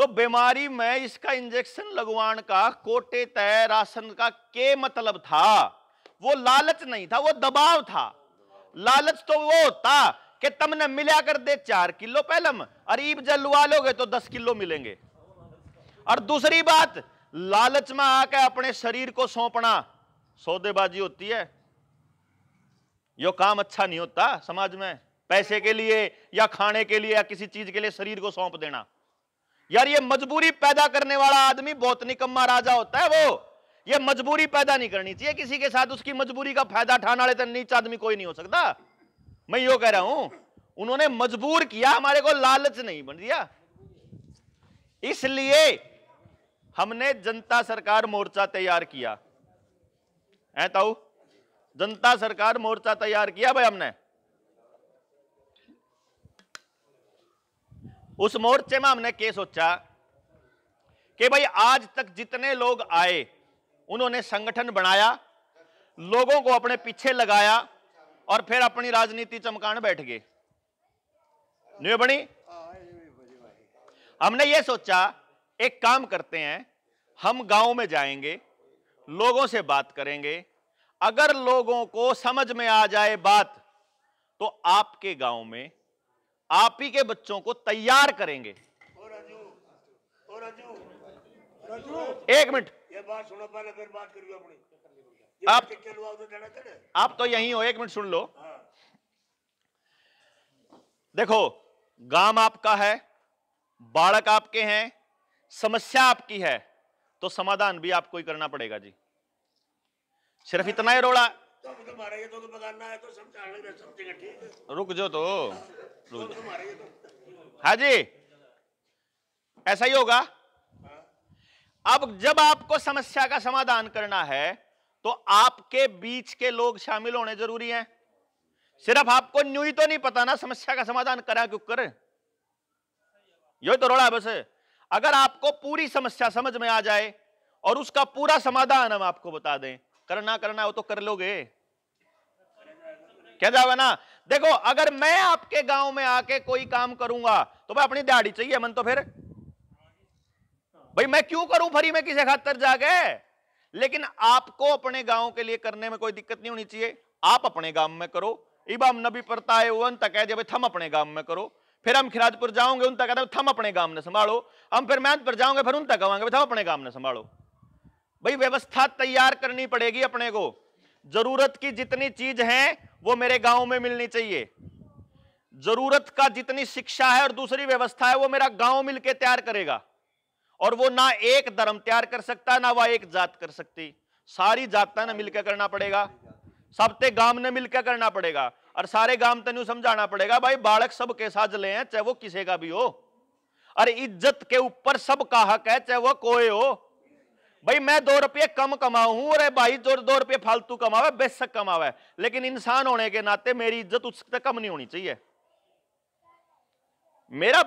Speaker 1: तो बीमारी में इसका इंजेक्शन लगवान का कोटे तय राशन का के मतलब था वो लालच नहीं था वो दबाव था लालच तो वो होता कि तुमने मिला कर दे चार किलो पहलम अरीब जल लुआ लोगे तो दस किलो मिलेंगे और दूसरी बात लालच में आकर अपने शरीर को सौंपना सौदेबाजी होती है यो काम अच्छा नहीं होता समाज में पैसे के लिए या खाने के लिए या किसी चीज के लिए शरीर को सौंप देना यार ये मजबूरी पैदा करने वाला आदमी बहुत निकम्मा राजा होता है वो ये मजबूरी पैदा नहीं करनी चाहिए किसी के साथ उसकी मजबूरी का फायदा उठाने वाले तो नीच आदमी कोई नहीं हो सकता मैं यो कह रहा हूं उन्होंने मजबूर किया हमारे को लालच नहीं बन दिया इसलिए हमने जनता सरकार मोर्चा तैयार किया है ताऊ जनता सरकार मोर्चा तैयार किया भाई हमने उस मोर्चे में हमने के सोचा कि भाई आज तक जितने लोग आए उन्होंने संगठन बनाया लोगों को अपने पीछे लगाया और फिर अपनी राजनीति चमकान बैठ गए बनी हमने ये सोचा एक काम करते हैं हम गांव में जाएंगे लोगों से बात करेंगे अगर लोगों को समझ में आ जाए बात तो आपके गांव में आप ही के बच्चों को तैयार करेंगे ओ रजू, ओ रजू, रजू। एक मिनट तो आप तो आप तो यही हो एक मिनट सुन लो हाँ। देखो गांव आपका है बालक आपके हैं समस्या आपकी है तो समाधान भी आपको ही करना पड़ेगा जी सिर्फ हाँ। इतना ही रोड़ा तो तो तो, तो तो रुक जो तो रुक हाँ जी ऐसा ही होगा अब जब आपको समस्या का समाधान करना है तो आपके बीच के लोग शामिल होने जरूरी हैं सिर्फ आपको न्यू ही तो नहीं पता ना समस्या का समाधान करा क्यों कर यही तो रोड़ा बस अगर आपको पूरी समस्या समझ में आ जाए और उसका पूरा समाधान हम आपको बता दें करना करना वो तो कर लोगे क्या जाओ ना देखो अगर मैं आपके गांव में आके कोई काम करूंगा तो मैं अपनी दाड़ी चाहिए मन तो फिर भाई मैं क्यों करूं फरी में किसी खातर जाके लेकिन आपको अपने गांव के लिए करने में कोई दिक्कत नहीं होनी चाहिए आप अपने गांव में करो इबाम नबी पड़ता है उन तक कह थम अपने गांव में करो फिर हम खिराजपुर जाओगे उन तक थम अपने गांव में संभालो हम फिर मेहनत पर जाओगे फिर उन तक आवागे थम अपने गांव में संभालो भाई व्यवस्था तैयार करनी पड़ेगी अपने को जरूरत की जितनी चीज है वो मेरे गांव में मिलनी चाहिए जरूरत का जितनी शिक्षा है और दूसरी व्यवस्था है वो मेरा गांव मिलकर तैयार करेगा और वो ना एक धर्म तैयार कर सकता ना वह एक जात कर सकती सारी जात ने मिलकर करना पड़ेगा सब ते गांव ने मिलकर करना पड़ेगा और सारे गांव तेन समझाना पड़ेगा भाई बालक के साथ ले हैं चाहे वो किसी का भी हो अरे इज्जत के ऊपर सबका हक है चाहे वो कोई हो भाई मैं दो रुपये कम कमाऊं अरे भाई जो दो रुपये फालतू कमावे बेशक कमावे लेकिन इंसान होने के नाते मेरी इज्जत उससे कम नहीं होनी चाहिए मेरा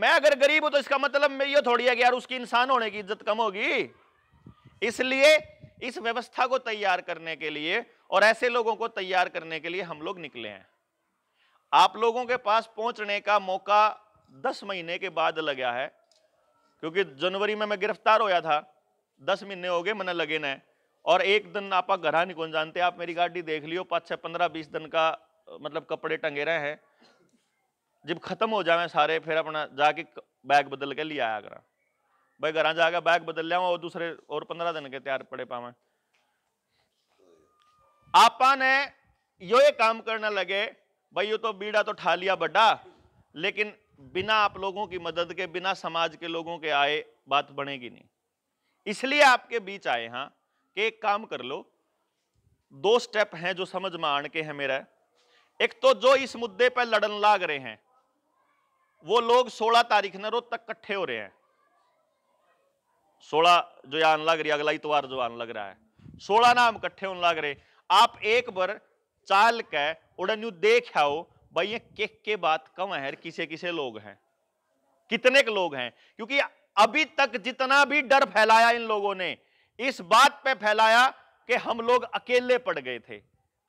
Speaker 1: मैं अगर गरीब हूं तो इसका मतलब मैं ये थोड़ी है कि यार उसकी इंसान होने की इज्जत कम होगी इसलिए इस व्यवस्था को तैयार करने के लिए और ऐसे लोगों को तैयार करने के लिए हम लोग निकले हैं आप लोगों के पास पहुंचने का मौका दस महीने के बाद लगा है क्योंकि जनवरी में मैं गिरफ्तार होया था दस महीने हो गए मन लगे न और एक दिन आप घर नहीं कौन जानते आप मेरी गाड़ी देख लियो पाँच छः पंद्रह बीस दिन का मतलब कपड़े टंगे रहे हैं जब खत्म हो जावे सारे फिर अपना जाके बैग बदल के लिया आया करा भाई घर जाके बैग बदल लिया और दूसरे और पंद्रह दिन के तैयार पड़े पावे आपा ने यो ये काम करने लगे भाई यो तो बीड़ा तो ठा लिया बड़ा लेकिन बिना आप लोगों की मदद के बिना समाज के लोगों के आए बात बनेगी नहीं इसलिए आपके बीच आए हाँ कि एक काम कर लो दो स्टेप हैं जो समझ में आने के हैं मेरा एक तो जो इस मुद्दे पर लड़न लाग रहे हैं वो लोग 16 तारीख ने रोज तक कट्ठे हो रहे हैं 16 जो आने लग रही अगला इतवार जो आन लग रहा है 16 नाम कट्ठे होने लग रहे आप एक बार चाल के उड़न देख आओ भाई ये के, के बात कम है किसे किसे लोग हैं कितने के लोग हैं क्योंकि अभी तक जितना भी डर फैलाया इन लोगों ने इस बात पे फैलाया कि हम लोग अकेले पड़ गए थे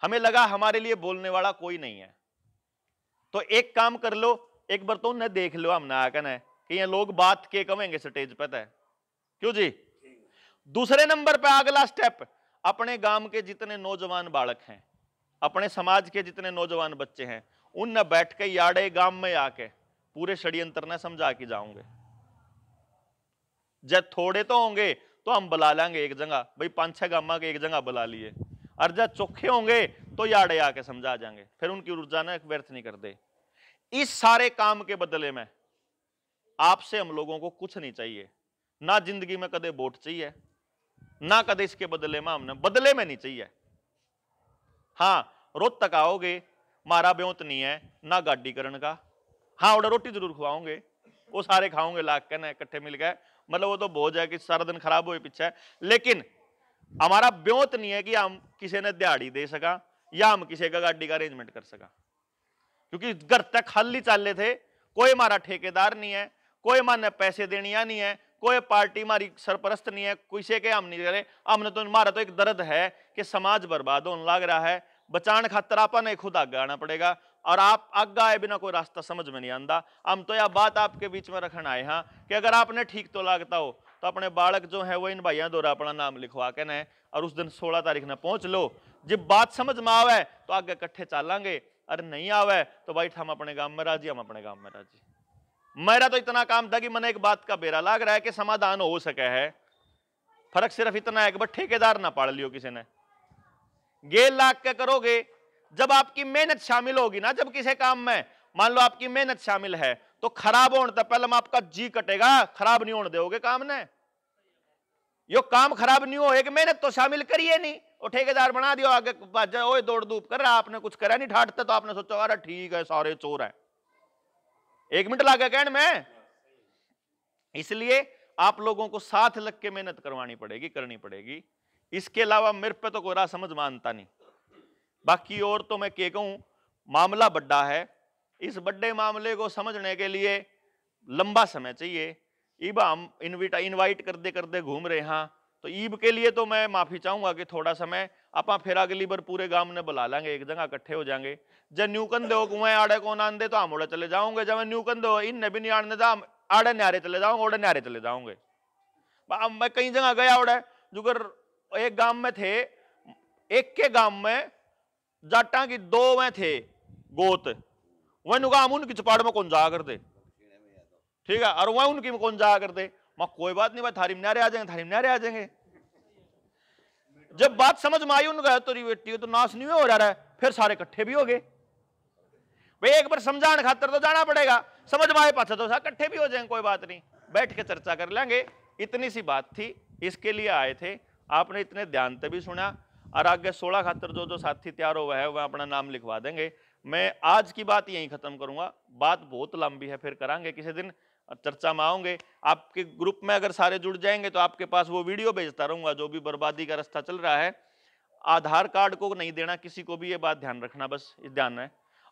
Speaker 1: हमें लगा हमारे लिए बोलने वाला कोई नहीं है तो एक काम कर लो एक बार तो उन्हें देख लो हमने आकर ने कि ये लोग बात के कमेंगे स्टेज पे तय क्यों जी दूसरे नंबर पर अगला स्टेप अपने गांव के जितने नौजवान बालक हैं अपने समाज के जितने नौजवान बच्चे हैं उन न बैठ के याड़े गांव में आके पूरे षड्यंत्र ने समझा के जाऊंगे जब थोड़े तो होंगे तो हम बुला लेंगे एक जगह भाई पांच छह गांव के एक जगह बुला लिए और जब चौखे होंगे तो याड़े आके समझा जाएंगे फिर उनकी ऊर्जा ने व्यर्थ नहीं कर दे इस सारे काम के बदले में आपसे हम लोगों को कुछ नहीं चाहिए ना जिंदगी में कदे वोट चाहिए ना कदे इसके बदले में हमने बदले में नहीं चाहिए हाँ रोज तक आओगे मारा ब्योत नहीं है ना गाडी करण का हाँ उड़ा रोटी जरूर खुआओगे वो सारे खाओगे लाख के ना इकट्ठे मिल गए मतलब वो तो बोझ है कि सारा दिन खराब हो पीछे लेकिन हमारा ब्योत नहीं है कि हम किसी ने दिहाड़ी दे सका या हम किसी का गाड़ी का अरेंजमेंट कर सका क्योंकि घर तक हल्ली चाले थे कोई मारा ठेकेदार नहीं है कोई माने पैसे देनिया नहीं है कोई पार्टी मारी सरपरस्त नहीं है किसी के हम नहीं करे हमने तो मारा तो एक दर्द है कि समाज बर्बाद होने लग रहा है बचाने खातर आप ने खुद आगे आना पड़ेगा और आप आगे आए बिना कोई रास्ता समझ में नहीं आता हम तो यह बात आपके बीच में रखना आए हाँ कि अगर आपने ठीक तो लागता हो तो अपने बालक जो है वो इन भाइयों द्वारा अपना नाम लिखवा के न और उस दिन सोलह तारीख ने पहुँच लो जब बात समझ में आवे तो आगे इकट्ठे चालेंगे अरे नहीं आवे तो भाई हम अपने गांव में राजी हम अपने गांव में राजी मेरा तो इतना काम था कि मैंने एक बात का बेरा लाग रहा है कि समाधान हो सके है फर्क सिर्फ इतना है कि बस ठेकेदार ना पाड़ लियो किसी ने गेल लाख के करोगे जब आपकी मेहनत शामिल होगी ना जब किसी काम में मान लो आपकी मेहनत शामिल है तो खराब होने तक पहले आपका जी कटेगा खराब नहीं होने दोगे काम ने यो काम खराब नहीं हो एक मेहनत तो शामिल करिए नहीं और ठेकेदार बना दिया आगे बाजा ओए दौड़ धूप कर रहा आपने कुछ करा नहीं ठाटते तो आपने सोचा अरे ठीक है सारे चोर है एक मिनट लागे कहने में इसलिए आप लोगों को साथ लग के मेहनत करवानी पड़ेगी करनी पड़ेगी इसके अलावा मेरे पे तो रा समझ मानता नहीं बाकी और तो मैं क्या कहूं मामला बड्डा है इस बड्डे मामले को समझने के लिए लंबा समय चाहिए इबा हम इन्विटा इनवाइट कर दे कर दे घूम रहे हैं हाँ। तो ईब के लिए तो मैं माफ़ी चाहूंगा कि थोड़ा समय आप फिर अगली बार पूरे गांव ने बुला लेंगे एक जगह इकट्ठे हो जाएंगे जब न्यूकन दो कुएं आड़े कौन आंदे तो हम उड़े चले जाओगे जब न्यूकन दो इन ने भी नहीं आने था आड़े न्यारे चले जाओगे ओड़े न्यारे चले जाओगे मैं कई जगह गया उड़े जुगर एक गांव में थे एक के गांव में जाटा की दो में थे गोत वह हम उनकी चपाड़ में कौन जाया करते ठीक है और वह उनकी में कौन जाया करते मां कोई बात नहीं भाई थारी में आ जाएंगे थारी में आ जाएंगे जब बात समझ में आई उनका तो बेटी तो नाश नहीं हो जा रहा है फिर सारे इकट्ठे भी हो गए भाई एक बार समझाने खातर तो जाना पड़ेगा समझ में आए पाछे तो इकट्ठे भी हो जाएंगे कोई बात नहीं बैठ के चर्चा कर लेंगे इतनी सी बात थी इसके लिए आए थे आपने इतने ध्यान से भी सुना और आगे सोलह खातर जो जो साथी तैयार हो है वह अपना नाम लिखवा देंगे मैं आज की बात यहीं खत्म करूंगा बात बहुत लंबी है फिर करांगे किसी दिन चर्चा में आओगे आपके ग्रुप में अगर सारे जुड़ जाएंगे तो आपके पास वो वीडियो भेजता रहूंगा जो भी बर्बादी का रास्ता चल रहा है आधार कार्ड को नहीं देना किसी को भी ये बात ध्यान रखना बस इस ध्यान है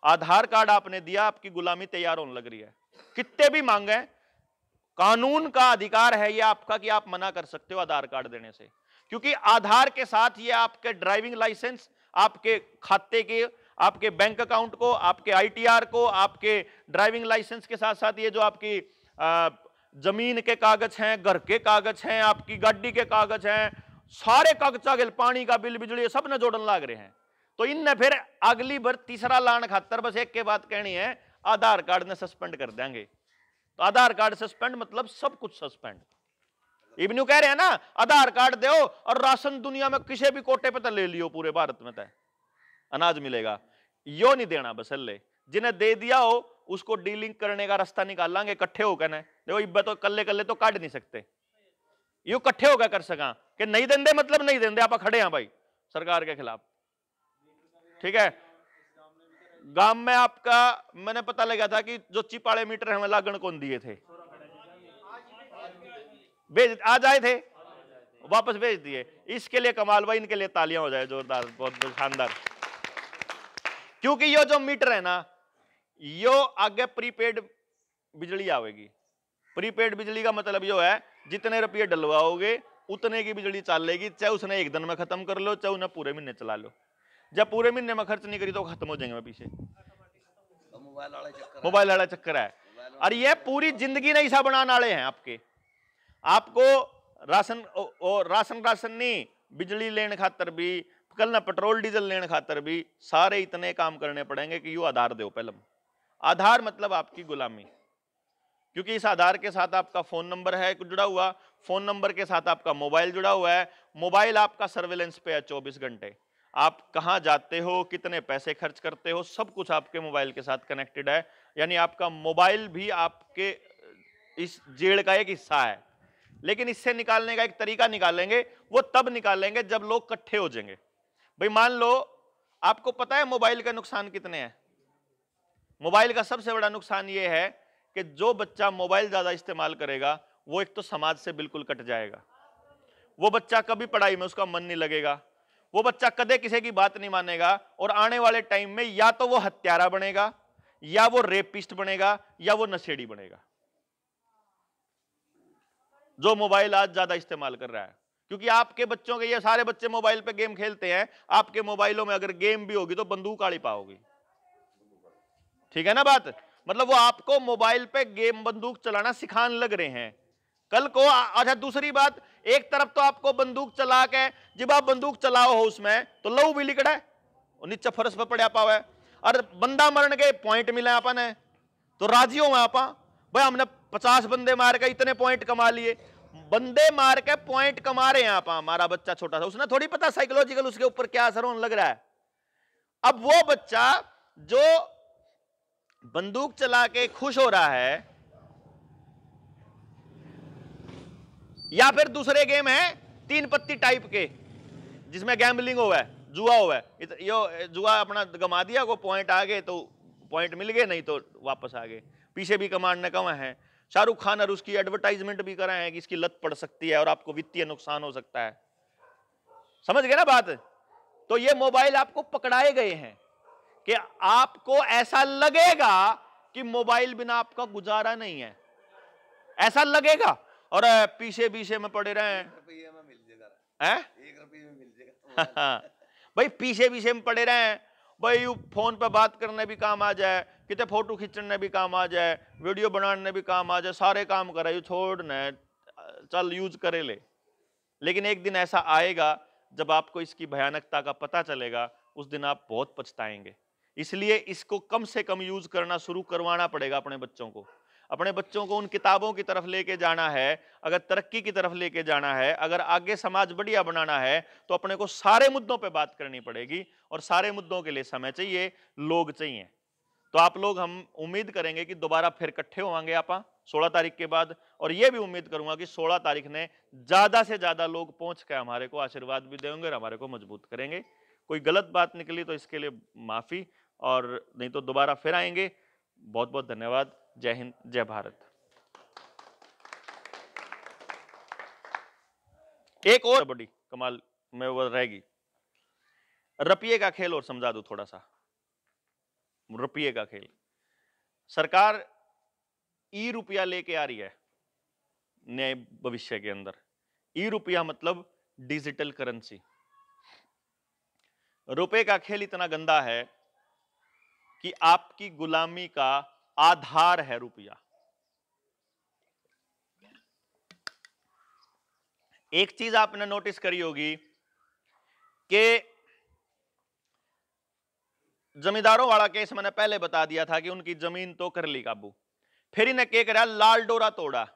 Speaker 1: आधार कार्ड आपने दिया आपकी गुलामी तैयार होने लग रही है कितने भी मांगे कानून का अधिकार है ये आपका कि आप मना कर सकते हो आधार कार्ड देने से क्योंकि आधार के साथ ये आपके ड्राइविंग लाइसेंस आपके खाते के आपके बैंक अकाउंट को आपके आईटीआर को आपके ड्राइविंग लाइसेंस के साथ साथ ये जो आपकी जमीन के कागज हैं घर के कागज हैं आपकी गाड़ी के कागज हैं सारे कागजा आगे पानी का बिल बिजली सब ने जोड़न लाग रहे हैं तो इनने फिर अगली बार तीसरा लान खातर बस एक के बात कहनी है आधार कार्ड ने सस्पेंड कर देंगे तो आधार कार्ड सस्पेंड मतलब सब कुछ सस्पेंड इवन्यू कह रहे हैं ना आधार कार्ड दो और राशन दुनिया में किसी भी कोटे पे तो ले लियो पूरे भारत में तो अनाज मिलेगा यो नहीं देना बसल्ले जिन्हें दे दिया हो उसको डीलिंग करने का रास्ता निकाल लांगे इकट्ठे होकर ना देखो इब्बे तो कल्ले कल्ले तो काट नहीं सकते यू इकट्ठे होकर कर सका कि नहीं देंदे मतलब नहीं देंदे आप खड़े हैं भाई सरकार के खिलाफ ठीक है गांव में आपका मैंने पता लगा था कि जो चिपाड़े मीटर हमें लागण कौन दिए थे भेज आज आए थे वापस भेज दिए इसके लिए कमाल भाई इनके लिए तालियां हो जाए जोरदार बहुत शानदार क्योंकि ये जो मीटर है ना यो आगे प्रीपेड बिजली आवेगी प्रीपेड बिजली का मतलब यो है जितने रुपये डलवाओगे उतने की बिजली चलेगी चाहे उसने एक दिन में खत्म कर लो चाहे उन्हें पूरे महीने चला लो जब पूरे महीने में खर्च नहीं करी तो खत्म हो जाएंगे पीछे तो मोबाइल वाला चक्कर है और ये पूरी जिंदगी नहीं सा बनाने वाले हैं आपके आपको राशन ओ, राशन राशन नहीं बिजली लेने खातर भी कल ना पेट्रोल डीजल लेने खातर भी सारे इतने काम करने पड़ेंगे कि यू आधार दो पहले आधार मतलब आपकी गुलामी क्योंकि इस आधार के साथ आपका फोन नंबर है जुड़ा हुआ फोन नंबर के साथ आपका मोबाइल जुड़ा हुआ है मोबाइल आपका सर्वेलेंस पे है चौबीस घंटे आप कहाँ जाते हो कितने पैसे खर्च करते हो सब कुछ आपके मोबाइल के साथ कनेक्टेड है यानी आपका मोबाइल भी आपके इस जेड़ का एक हिस्सा है लेकिन इससे निकालने का एक तरीका निकालेंगे वो तब निकालेंगे जब लोग इकट्ठे हो जाएंगे भाई मान लो आपको पता है मोबाइल के नुकसान कितने हैं मोबाइल का सबसे बड़ा नुकसान ये है कि जो बच्चा मोबाइल ज़्यादा इस्तेमाल करेगा वो एक तो समाज से बिल्कुल कट जाएगा वो बच्चा कभी पढ़ाई में उसका मन नहीं लगेगा वो बच्चा कदे किसी की बात नहीं मानेगा और आने वाले टाइम में या तो वो हत्यारा बनेगा या वो रेपिस्ट बनेगा या वो नशेड़ी बनेगा जो मोबाइल आज ज़्यादा इस्तेमाल कर रहा है क्योंकि आपके बच्चों के ये सारे बच्चे मोबाइल पे गेम खेलते हैं आपके मोबाइलों में अगर गेम भी होगी तो बंदूक आड़ी पाओगी ठीक है ना बात मतलब वो आपको मोबाइल पे गेम बंदूक चलाना सिखाने लग रहे हैं कल को अच्छा दूसरी बात एक तरफ तो आपको बंदूक चला के जब आप बंदूक चलाओ हो उसमें तो लव भी लिखड़ा है और नीचे फरस पर पड़ा पाओ है और बंदा मरण के पॉइंट मिले अपन है तो राजी हो आप भाई हमने पचास बंदे मार के इतने पॉइंट कमा लिए बंदे मार के पॉइंट कमा रहे हैं आप हमारा बच्चा छोटा सा उसने थोड़ी पता साइकोलॉजिकल उसके ऊपर क्या असर होने लग रहा है अब वो बच्चा जो बंदूक चला के खुश हो रहा है या फिर दूसरे गेम है तीन पत्ती टाइप के जिसमें गैम्बलिंग हुआ है जुआ हुआ है यो जुआ अपना गमा दिया को पॉइंट आ गए तो पॉइंट मिल गए नहीं तो वापस आ गए पीछे भी कमांड ने कहा है शाहरुख खान और उसकी एडवर्टाइजमेंट भी कराए हैं कि इसकी लत पड़ सकती है और आपको वित्तीय नुकसान हो सकता है समझ गए ना बात तो ये मोबाइल आपको पकड़ाए गए हैं कि आपको ऐसा लगेगा कि मोबाइल बिना आपका गुजारा नहीं है ऐसा लगेगा और पीछे पीछे में पड़े रहे हैं भाई पीछे पीछे में पड़े रहे हैं भाई फोन पर बात करने भी काम आ जाए कितने फोटो खींचने भी काम आ जाए वीडियो बनाने भी काम आ जाए सारे काम करे यू चल यूज करे ले लेकिन एक दिन ऐसा आएगा जब आपको इसकी भयानकता का पता चलेगा उस दिन आप बहुत पछताएंगे इसलिए इसको कम से कम यूज़ करना शुरू करवाना पड़ेगा अपने बच्चों को अपने बच्चों को उन किताबों की तरफ लेके जाना है अगर तरक्की की तरफ लेके जाना है अगर आगे समाज बढ़िया बनाना है तो अपने को सारे मुद्दों पे बात करनी पड़ेगी और सारे मुद्दों के लिए समय चाहिए लोग चाहिए तो आप लोग हम उम्मीद करेंगे कि दोबारा फिर इकट्ठे होंगे आप सोलह तारीख के बाद और ये भी उम्मीद करूंगा कि सोलह तारीख ने ज़्यादा से ज़्यादा लोग पहुँच कर हमारे को आशीर्वाद भी देंगे और हमारे को मजबूत करेंगे कोई गलत बात निकली तो इसके लिए माफ़ी और नहीं तो दोबारा फिर आएंगे बहुत बहुत धन्यवाद जय हिंद जय भारत एक और बड़ी कमाल में वो रहेगी रपिए का खेल और समझा दो थोड़ा सा रुपये का खेल सरकार ई रुपया लेके आ रही है नए भविष्य के अंदर ई रुपया मतलब डिजिटल करेंसी रुपए का खेल इतना गंदा है कि आपकी गुलामी का आधार है रुपया एक चीज आपने नोटिस करी होगी कि जमींदारों वाला केस मैंने पहले बता दिया था कि उनकी जमीन तो कर ली काबू फिर इन्हें क्या करा लाल डोरा तोड़ा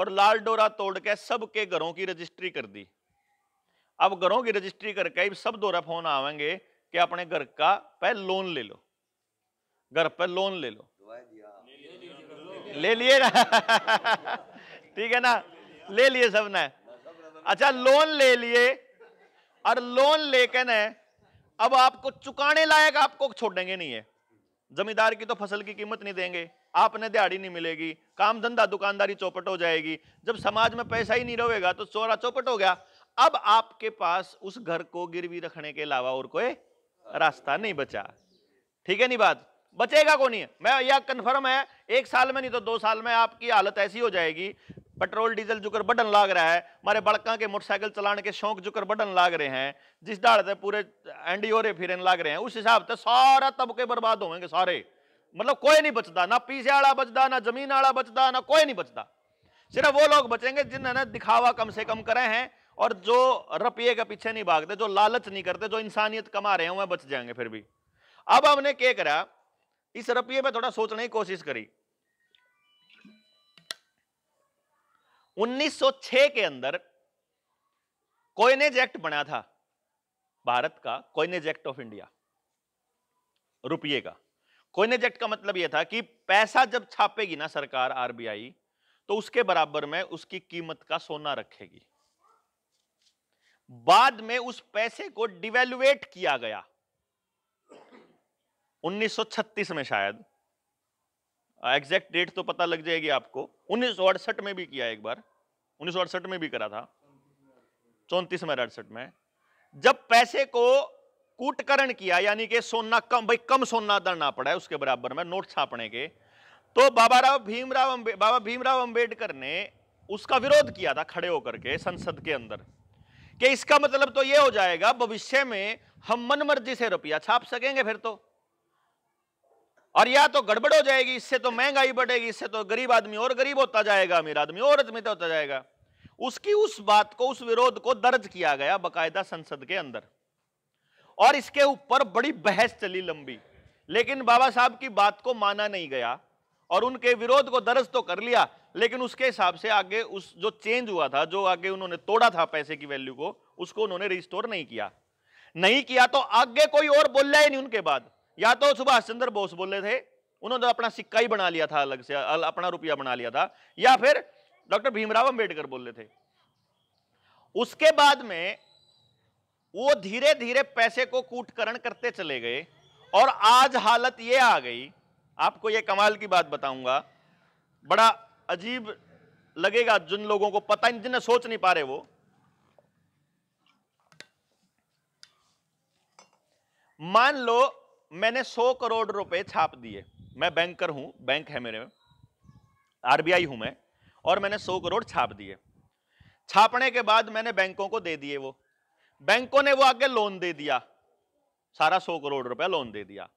Speaker 1: और लाल डोरा तोड़ के सबके घरों की रजिस्ट्री कर दी अब घरों की रजिस्ट्री करके सब दोरा फोन आवेंगे कि अपने घर का पहले लोन ले लो घर पर लोन ले लो ले लिए ना ठीक है ना ले लिए सब ने अच्छा लोन ले लिए और लोन लेके न अब आपको चुकाने लायक आपको छोड़ेंगे नहीं है जमींदार की तो फसल की कीमत नहीं देंगे आपने दिहाड़ी नहीं मिलेगी काम धंधा दुकानदारी चौपट हो जाएगी जब समाज में पैसा ही नहीं रहेगा तो चोरा चौपट हो गया अब आपके पास उस घर को गिरवी रखने के अलावा और कोई रास्ता नहीं बचा ठीक है नहीं बात बचेगा कौन ही मैं यह कन्फर्म है एक साल में नहीं तो दो साल में आपकी हालत ऐसी हो जाएगी पेट्रोल डीजल जुकर बटन लाग रहा है हमारे बड़का के मोटरसाइकिल चलाने के शौक जुकर बटन लाग रहे हैं जिस डाल से पूरे एंडी ओरे फिरन लाग रहे हैं उस हिसाब से सारा तबके बर्बाद होंगे सारे मतलब कोई नहीं बचता ना पीछे आला बचता ना जमीन आला बचता ना कोई नहीं बचता सिर्फ वो लोग बचेंगे जिन्होंने दिखावा कम से कम करे हैं और जो रपिए के पीछे नहीं भागते जो लालच नहीं करते जो इंसानियत कमा रहे हैं वह बच जाएंगे फिर भी अब हमने क्या करा इस रपिए पे थोड़ा सोचने की कोशिश करी 1906 के अंदर कोयनेज एक्ट बना था भारत का कोइनेज एक्ट ऑफ इंडिया रुपये का कोयनेज एक्ट का मतलब यह था कि पैसा जब छापेगी ना सरकार आरबीआई तो उसके बराबर में उसकी कीमत का सोना रखेगी बाद में उस पैसे को डिवेल्युएट किया गया 1936 में शायद एग्जैक्ट डेट तो पता लग जाएगी आपको उन्नीस में भी किया एक बार उन्नीस में भी करा था चौंतीस में अड़सठ में जब पैसे को कूटकरण किया यानी कि सोना कम भाई कम सोना दरना पड़ा है उसके बराबर में नोट छापने के तो बाबा राव भीमराव अंबे, बाबा भीमराव अंबेडकर ने उसका विरोध किया था खड़े होकर के संसद के अंदर कि इसका मतलब तो यह हो जाएगा भविष्य में हम मनमर्जी से रुपया छाप सकेंगे फिर तो और या तो गड़बड़ हो जाएगी इससे तो महंगाई बढ़ेगी इससे तो गरीब आदमी और गरीब होता जाएगा अमीर आदमी और अमीर होता जाएगा उसकी उस बात को उस विरोध को दर्ज किया गया बकायदा संसद के अंदर और इसके ऊपर बड़ी बहस चली लंबी लेकिन बाबा साहब की बात को माना नहीं गया और उनके विरोध को दर्ज तो कर लिया लेकिन उसके हिसाब से आगे उस जो चेंज हुआ था जो आगे उन्होंने तोड़ा था पैसे की वैल्यू को उसको उन्होंने रिस्टोर नहीं किया नहीं किया तो आगे कोई और बोल रहा ही नहीं उनके बाद या तो सुभाष चंद्र बोस बोले थे उन्होंने तो अपना सिक्का ही बना लिया था अलग से अपना रुपया बना लिया था या फिर डॉक्टर भीमराव अंबेडकर बोले थे उसके बाद में वो धीरे धीरे पैसे को कूटकरण करते चले गए और आज हालत ये आ गई आपको ये कमाल की बात बताऊंगा बड़ा अजीब लगेगा जिन लोगों को पता नहीं जिन्हें सोच नहीं पा रहे वो मान लो मैंने 100 करोड़ रुपए छाप दिए मैं बैंकर हूं बैंक है मेरे बी आरबीआई हूं मैं और मैंने 100 करोड़ छाप दिए छापने के बाद मैंने बैंकों को दे दिए वो बैंकों ने वो आगे लोन दे दिया सारा 100 करोड़ रुपया लोन दे दिया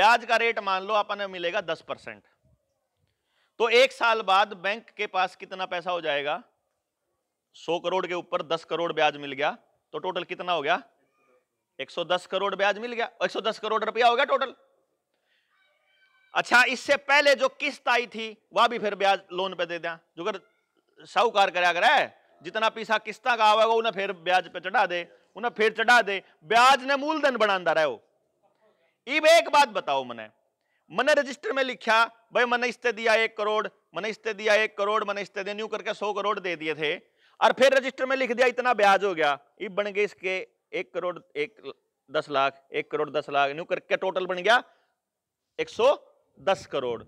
Speaker 1: ब्याज का रेट मान लो अपन मिलेगा 10 परसेंट तो एक साल बाद बैंक के पास कितना पैसा हो जाएगा 100 करोड़ के ऊपर 10 करोड़ ब्याज मिल गया तो टोटल कितना हो गया 110 करोड़ ब्याज मिल गया 110 करोड़ रुपया हो गया टोटल अच्छा इससे पहले जो किस्त आई थी वह भी फिर ब्याज लोन पे दे दिया जो अगर साहूकार करा जितना पैसा किस्ता का आवा उन्हें फिर ब्याज पे चढ़ा दे उन्हें फिर चढ़ा दे ब्याज ने मूलधन बना रहो इब एक बात बताओ मैंने मैंने रजिस्टर में लिखा भाई मैंने इस्ते दिया एक करोड़ मैंने इस्ते दिया एक करोड़ मैंने इस्ते दे न्यू करके सौ करोड़ दे दिए थे और फिर रजिस्टर में लिख दिया इतना ब्याज हो गया ये बन गए इसके एक करोड़ एक दस लाख एक करोड़ दस लाख न्यू करके टोटल बन गया एक सौ दस करोड़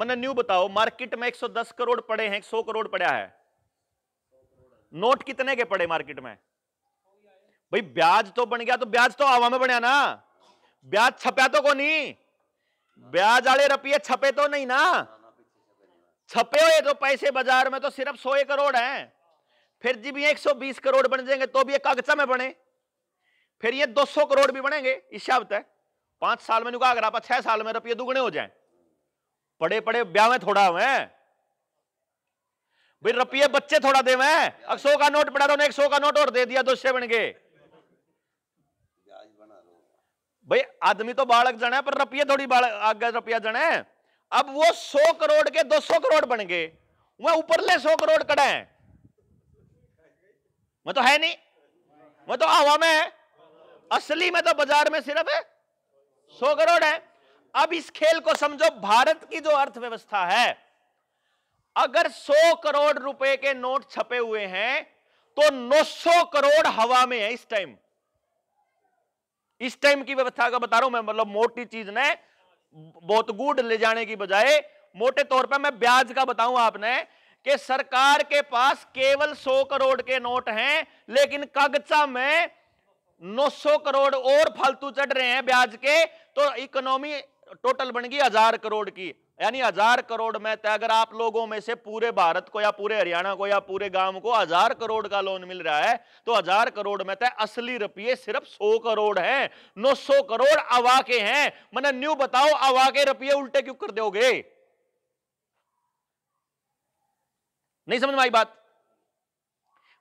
Speaker 1: मैंने न्यू बताओ मार्केट में एक सौ दस करोड़ पड़े हैं एक सौ करोड़ पड़ा है नोट कितने के पड़े मार्केट में भाई ब्याज तो बन गया तो ब्याज तो हवा में बनया ना ब्याज छपया तो को नहीं ब्याज वाले रुपये छपे तो नहीं ना छपे हुए तो पैसे बाजार में तो सिर्फ सोए करोड़ हैं फिर जी भी 120 करोड़ बन जाएंगे तो भी एक कागजा में बने फिर ये 200 करोड़ भी बनेंगे इस शब्द है पांच साल में नुका अगर आप छह साल में रुपये दुगने हो जाए पड़े पड़े ब्याह में थोड़ा हुए भाई रुपये बच्चे थोड़ा दे मैं अब सौ का नोट पड़ा तो एक सौ का नोट और दे दिया दो से बन गए भाई आदमी तो बालक जन है पर रुपये थोड़ी आगे रुपया जन है अब वो सौ करोड़ के दो सौ करोड़ बन गए वह ऊपरले सौ करोड़ कड़ा है वह तो है नहीं वह तो हवा में है असली में तो बाजार में सिर्फ है सौ करोड़ है अब इस खेल को समझो भारत की जो अर्थव्यवस्था है अगर सौ करोड़ रुपए के नोट छपे हुए हैं तो 900 करोड़ हवा में है इस टाइम इस टाइम की व्यवस्था का बता रहा हूं मैं मतलब मोटी चीज ने बहुत गुड ले जाने की बजाय मोटे तौर पर मैं ब्याज का बताऊं आपने कि सरकार के पास केवल 100 करोड़ के नोट हैं लेकिन कागजा में 900 करोड़ और फालतू चढ़ रहे हैं ब्याज के तो इकोनॉमी टोटल बन गई हजार करोड़ की यानी हजार करोड़ में तय तो अगर आप लोगों में से पूरे भारत को या पूरे हरियाणा को या पूरे गांव को हजार करोड़ का लोन मिल रहा है तो हजार करोड़ में तय तो असली रुपये सिर्फ सौ करोड़ हैं नौ सौ करोड़ अवा के हैं मैंने न्यू बताओ अवा के रुपये उल्टे क्यों कर दोगे नहीं समझ में आई बात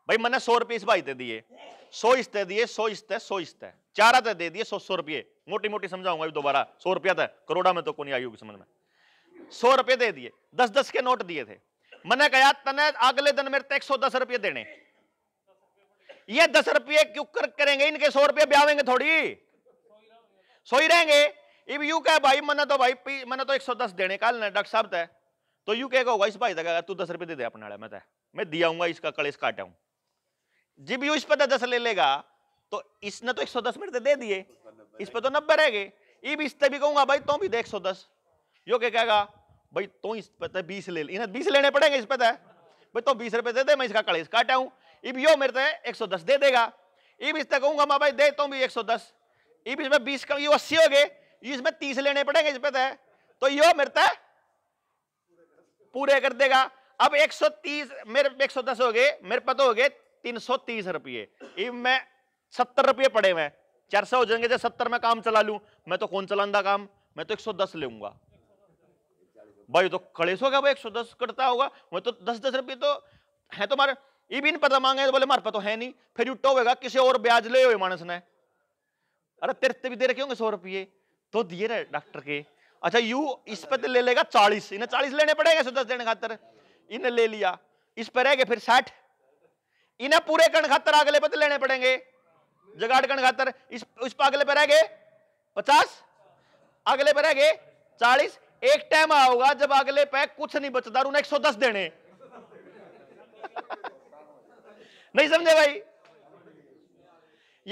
Speaker 1: भाई मैंने सौ रुपये इस भाई दे दिए सौ इस्ते दिए सौ इस्ते सौ इस्ते चार आते दे दिए सौ सौ रुपये मोटी मोटी समझाऊंगा अभी दोबारा सौ रुपया था करोड़ा में तो कोई आई होगी समझ में सौ रुपये दे दिए दस दस के नोट दिए थे मैंने कहा तने अगले दिन मेरे एक सौ दस रुपये देने ये दस रुपये क्यों कर करेंगे इनके सौ रुपये ब्यावेंगे थोड़ी सो ही रहेंगे इब यू कह भाई मैंने तो भाई मैंने तो एक सौ दस देने का डॉक्टर साहब तय तो यू होगा इस भाई तक तू दस रुपये दे दे अपना मैं तय मैं दिया इसका कलेस काटा जब यू इस पर तो दस ले लेगा तो इसने तो 110 मिनट तो दे दिए इस पर तो नब्बे रह गए ये भी इस भी कहूंगा भाई तो भी दे 110 यो क्या कहेगा भाई तो इस पर तो बीस ले इन्हें बीस लेने पड़ेंगे इस पर तो भाई तो बीस रुपए दे दे मैं इसका कड़े काटा हूँ ये भी यो मेरे तो एक दे देगा ये भी इस तक कहूंगा मैं भाई दे तो भी एक सौ दस ये भी इसमें बीस कम ये अस्सी हो गए इसमें तीस लेने पड़ेंगे इस पर तो तो यो मेरे तो पूरे कर देगा अब 130 मेरे 110 हो गए मेरे पता हो गए तीन सौ तीस रुपये इव मैं सत्तर रुपये पड़े हुए चार सौ हो जाएंगे जब सत्तर में काम चला लूं मैं तो कौन चलांदा काम मैं तो एक सौ दस लूंगा भाई तो कलेश होगा भाई एक सौ दस करता होगा मैं तो दस दस रुपये तो है तो मारे ये भी नहीं पता मांगे तो बोले मारे पा तो है नहीं फिर उठा होगा किसी और ब्याज ले हुए मानस ने अरे तेरे भी दे रखे होंगे सौ रुपये तो दिए रहे डॉक्टर के अच्छा यू इस पर तो ले लेगा चालीस इन्हें चालीस लेने पड़ेगा सौ दस देने खातर इन्हें ले लिया इस पर रह गए फिर साठ इन्हें पूरे कण खातर अगले पत्र लेने पड़ेंगे जगाड़ कण खातर इस उस पर अगले पे रह गए पचास अगले पे रह गए चालीस एक टाइम आओगा जब अगले पे कुछ नहीं बचता उन्हें एक सौ दस देने नहीं समझे भाई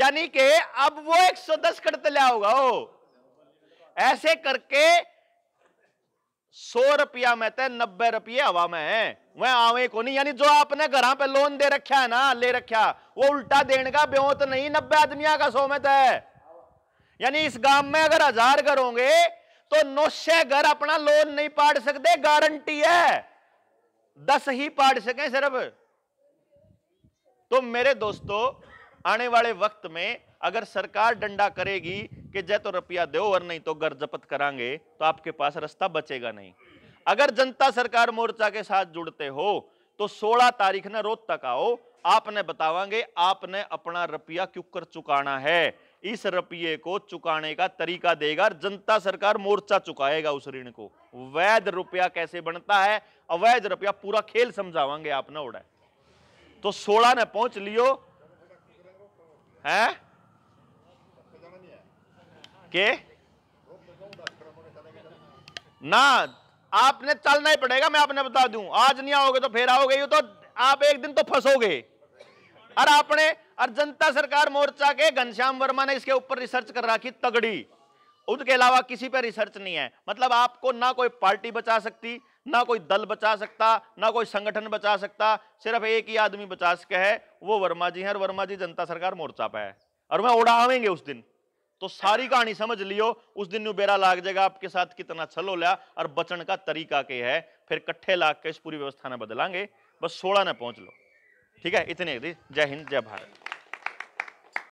Speaker 1: यानी कि अब वो एक दस करते ले आओगा ओ ऐसे करके सौ रुपया में ते नब्बे रुपये हवा में है वह आवे को नहीं यानी जो आपने घर पे लोन दे रखा है ना ले रखा वो उल्टा देने का ब्यो तो नहीं नब्बे आदमिया का सो में तय यानी इस गांव में अगर हजार घर होंगे तो नौशे घर अपना लोन नहीं पाड़ सकते गारंटी है दस ही पाड़ सके सिर्फ तो मेरे दोस्तों आने वाले वक्त में अगर सरकार डंडा करेगी कि जय तो रुपया दो और नहीं तो घर जपत करांगे तो आपके पास रास्ता बचेगा नहीं अगर जनता सरकार मोर्चा के साथ जुड़ते हो तो 16 तारीख ने रोज तक आओ आपने बतावांगे आपने अपना रुपया क्यों कर चुकाना है इस रुपये को चुकाने का तरीका देगा जनता सरकार मोर्चा चुकाएगा उस ऋण को वैध रुपया कैसे बनता है अवैध रुपया पूरा खेल समझावांगे आपने उड़ा तो सोलह ने पहुंच लियो है के ना आपने चलना ही पड़ेगा मैं आपने बता दूं आज नहीं आओगे तो फिर आओगे यू तो आप एक दिन तो फंसोगे और आपने और जनता सरकार मोर्चा के घनश्याम वर्मा ने इसके ऊपर रिसर्च कर रखी तगड़ी उसके अलावा किसी पर रिसर्च नहीं है मतलब आपको ना कोई पार्टी बचा सकती ना कोई दल बचा सकता ना कोई संगठन बचा सकता सिर्फ एक ही आदमी बचा सके है वो वर्मा जी हैं और वर्मा जी जनता सरकार मोर्चा पे है और वह उड़ावेंगे उस दिन तो सारी कहानी समझ लियो उस दिन बेरा लाग जाएगा आपके साथ कितना छल हो लिया और बचन का तरीका के है फिर कट्ठे लाग के इस पूरी व्यवस्था ने बदलांगे बस सोलह ने पहुंच लो ठीक है इतने जय हिंद जय भारत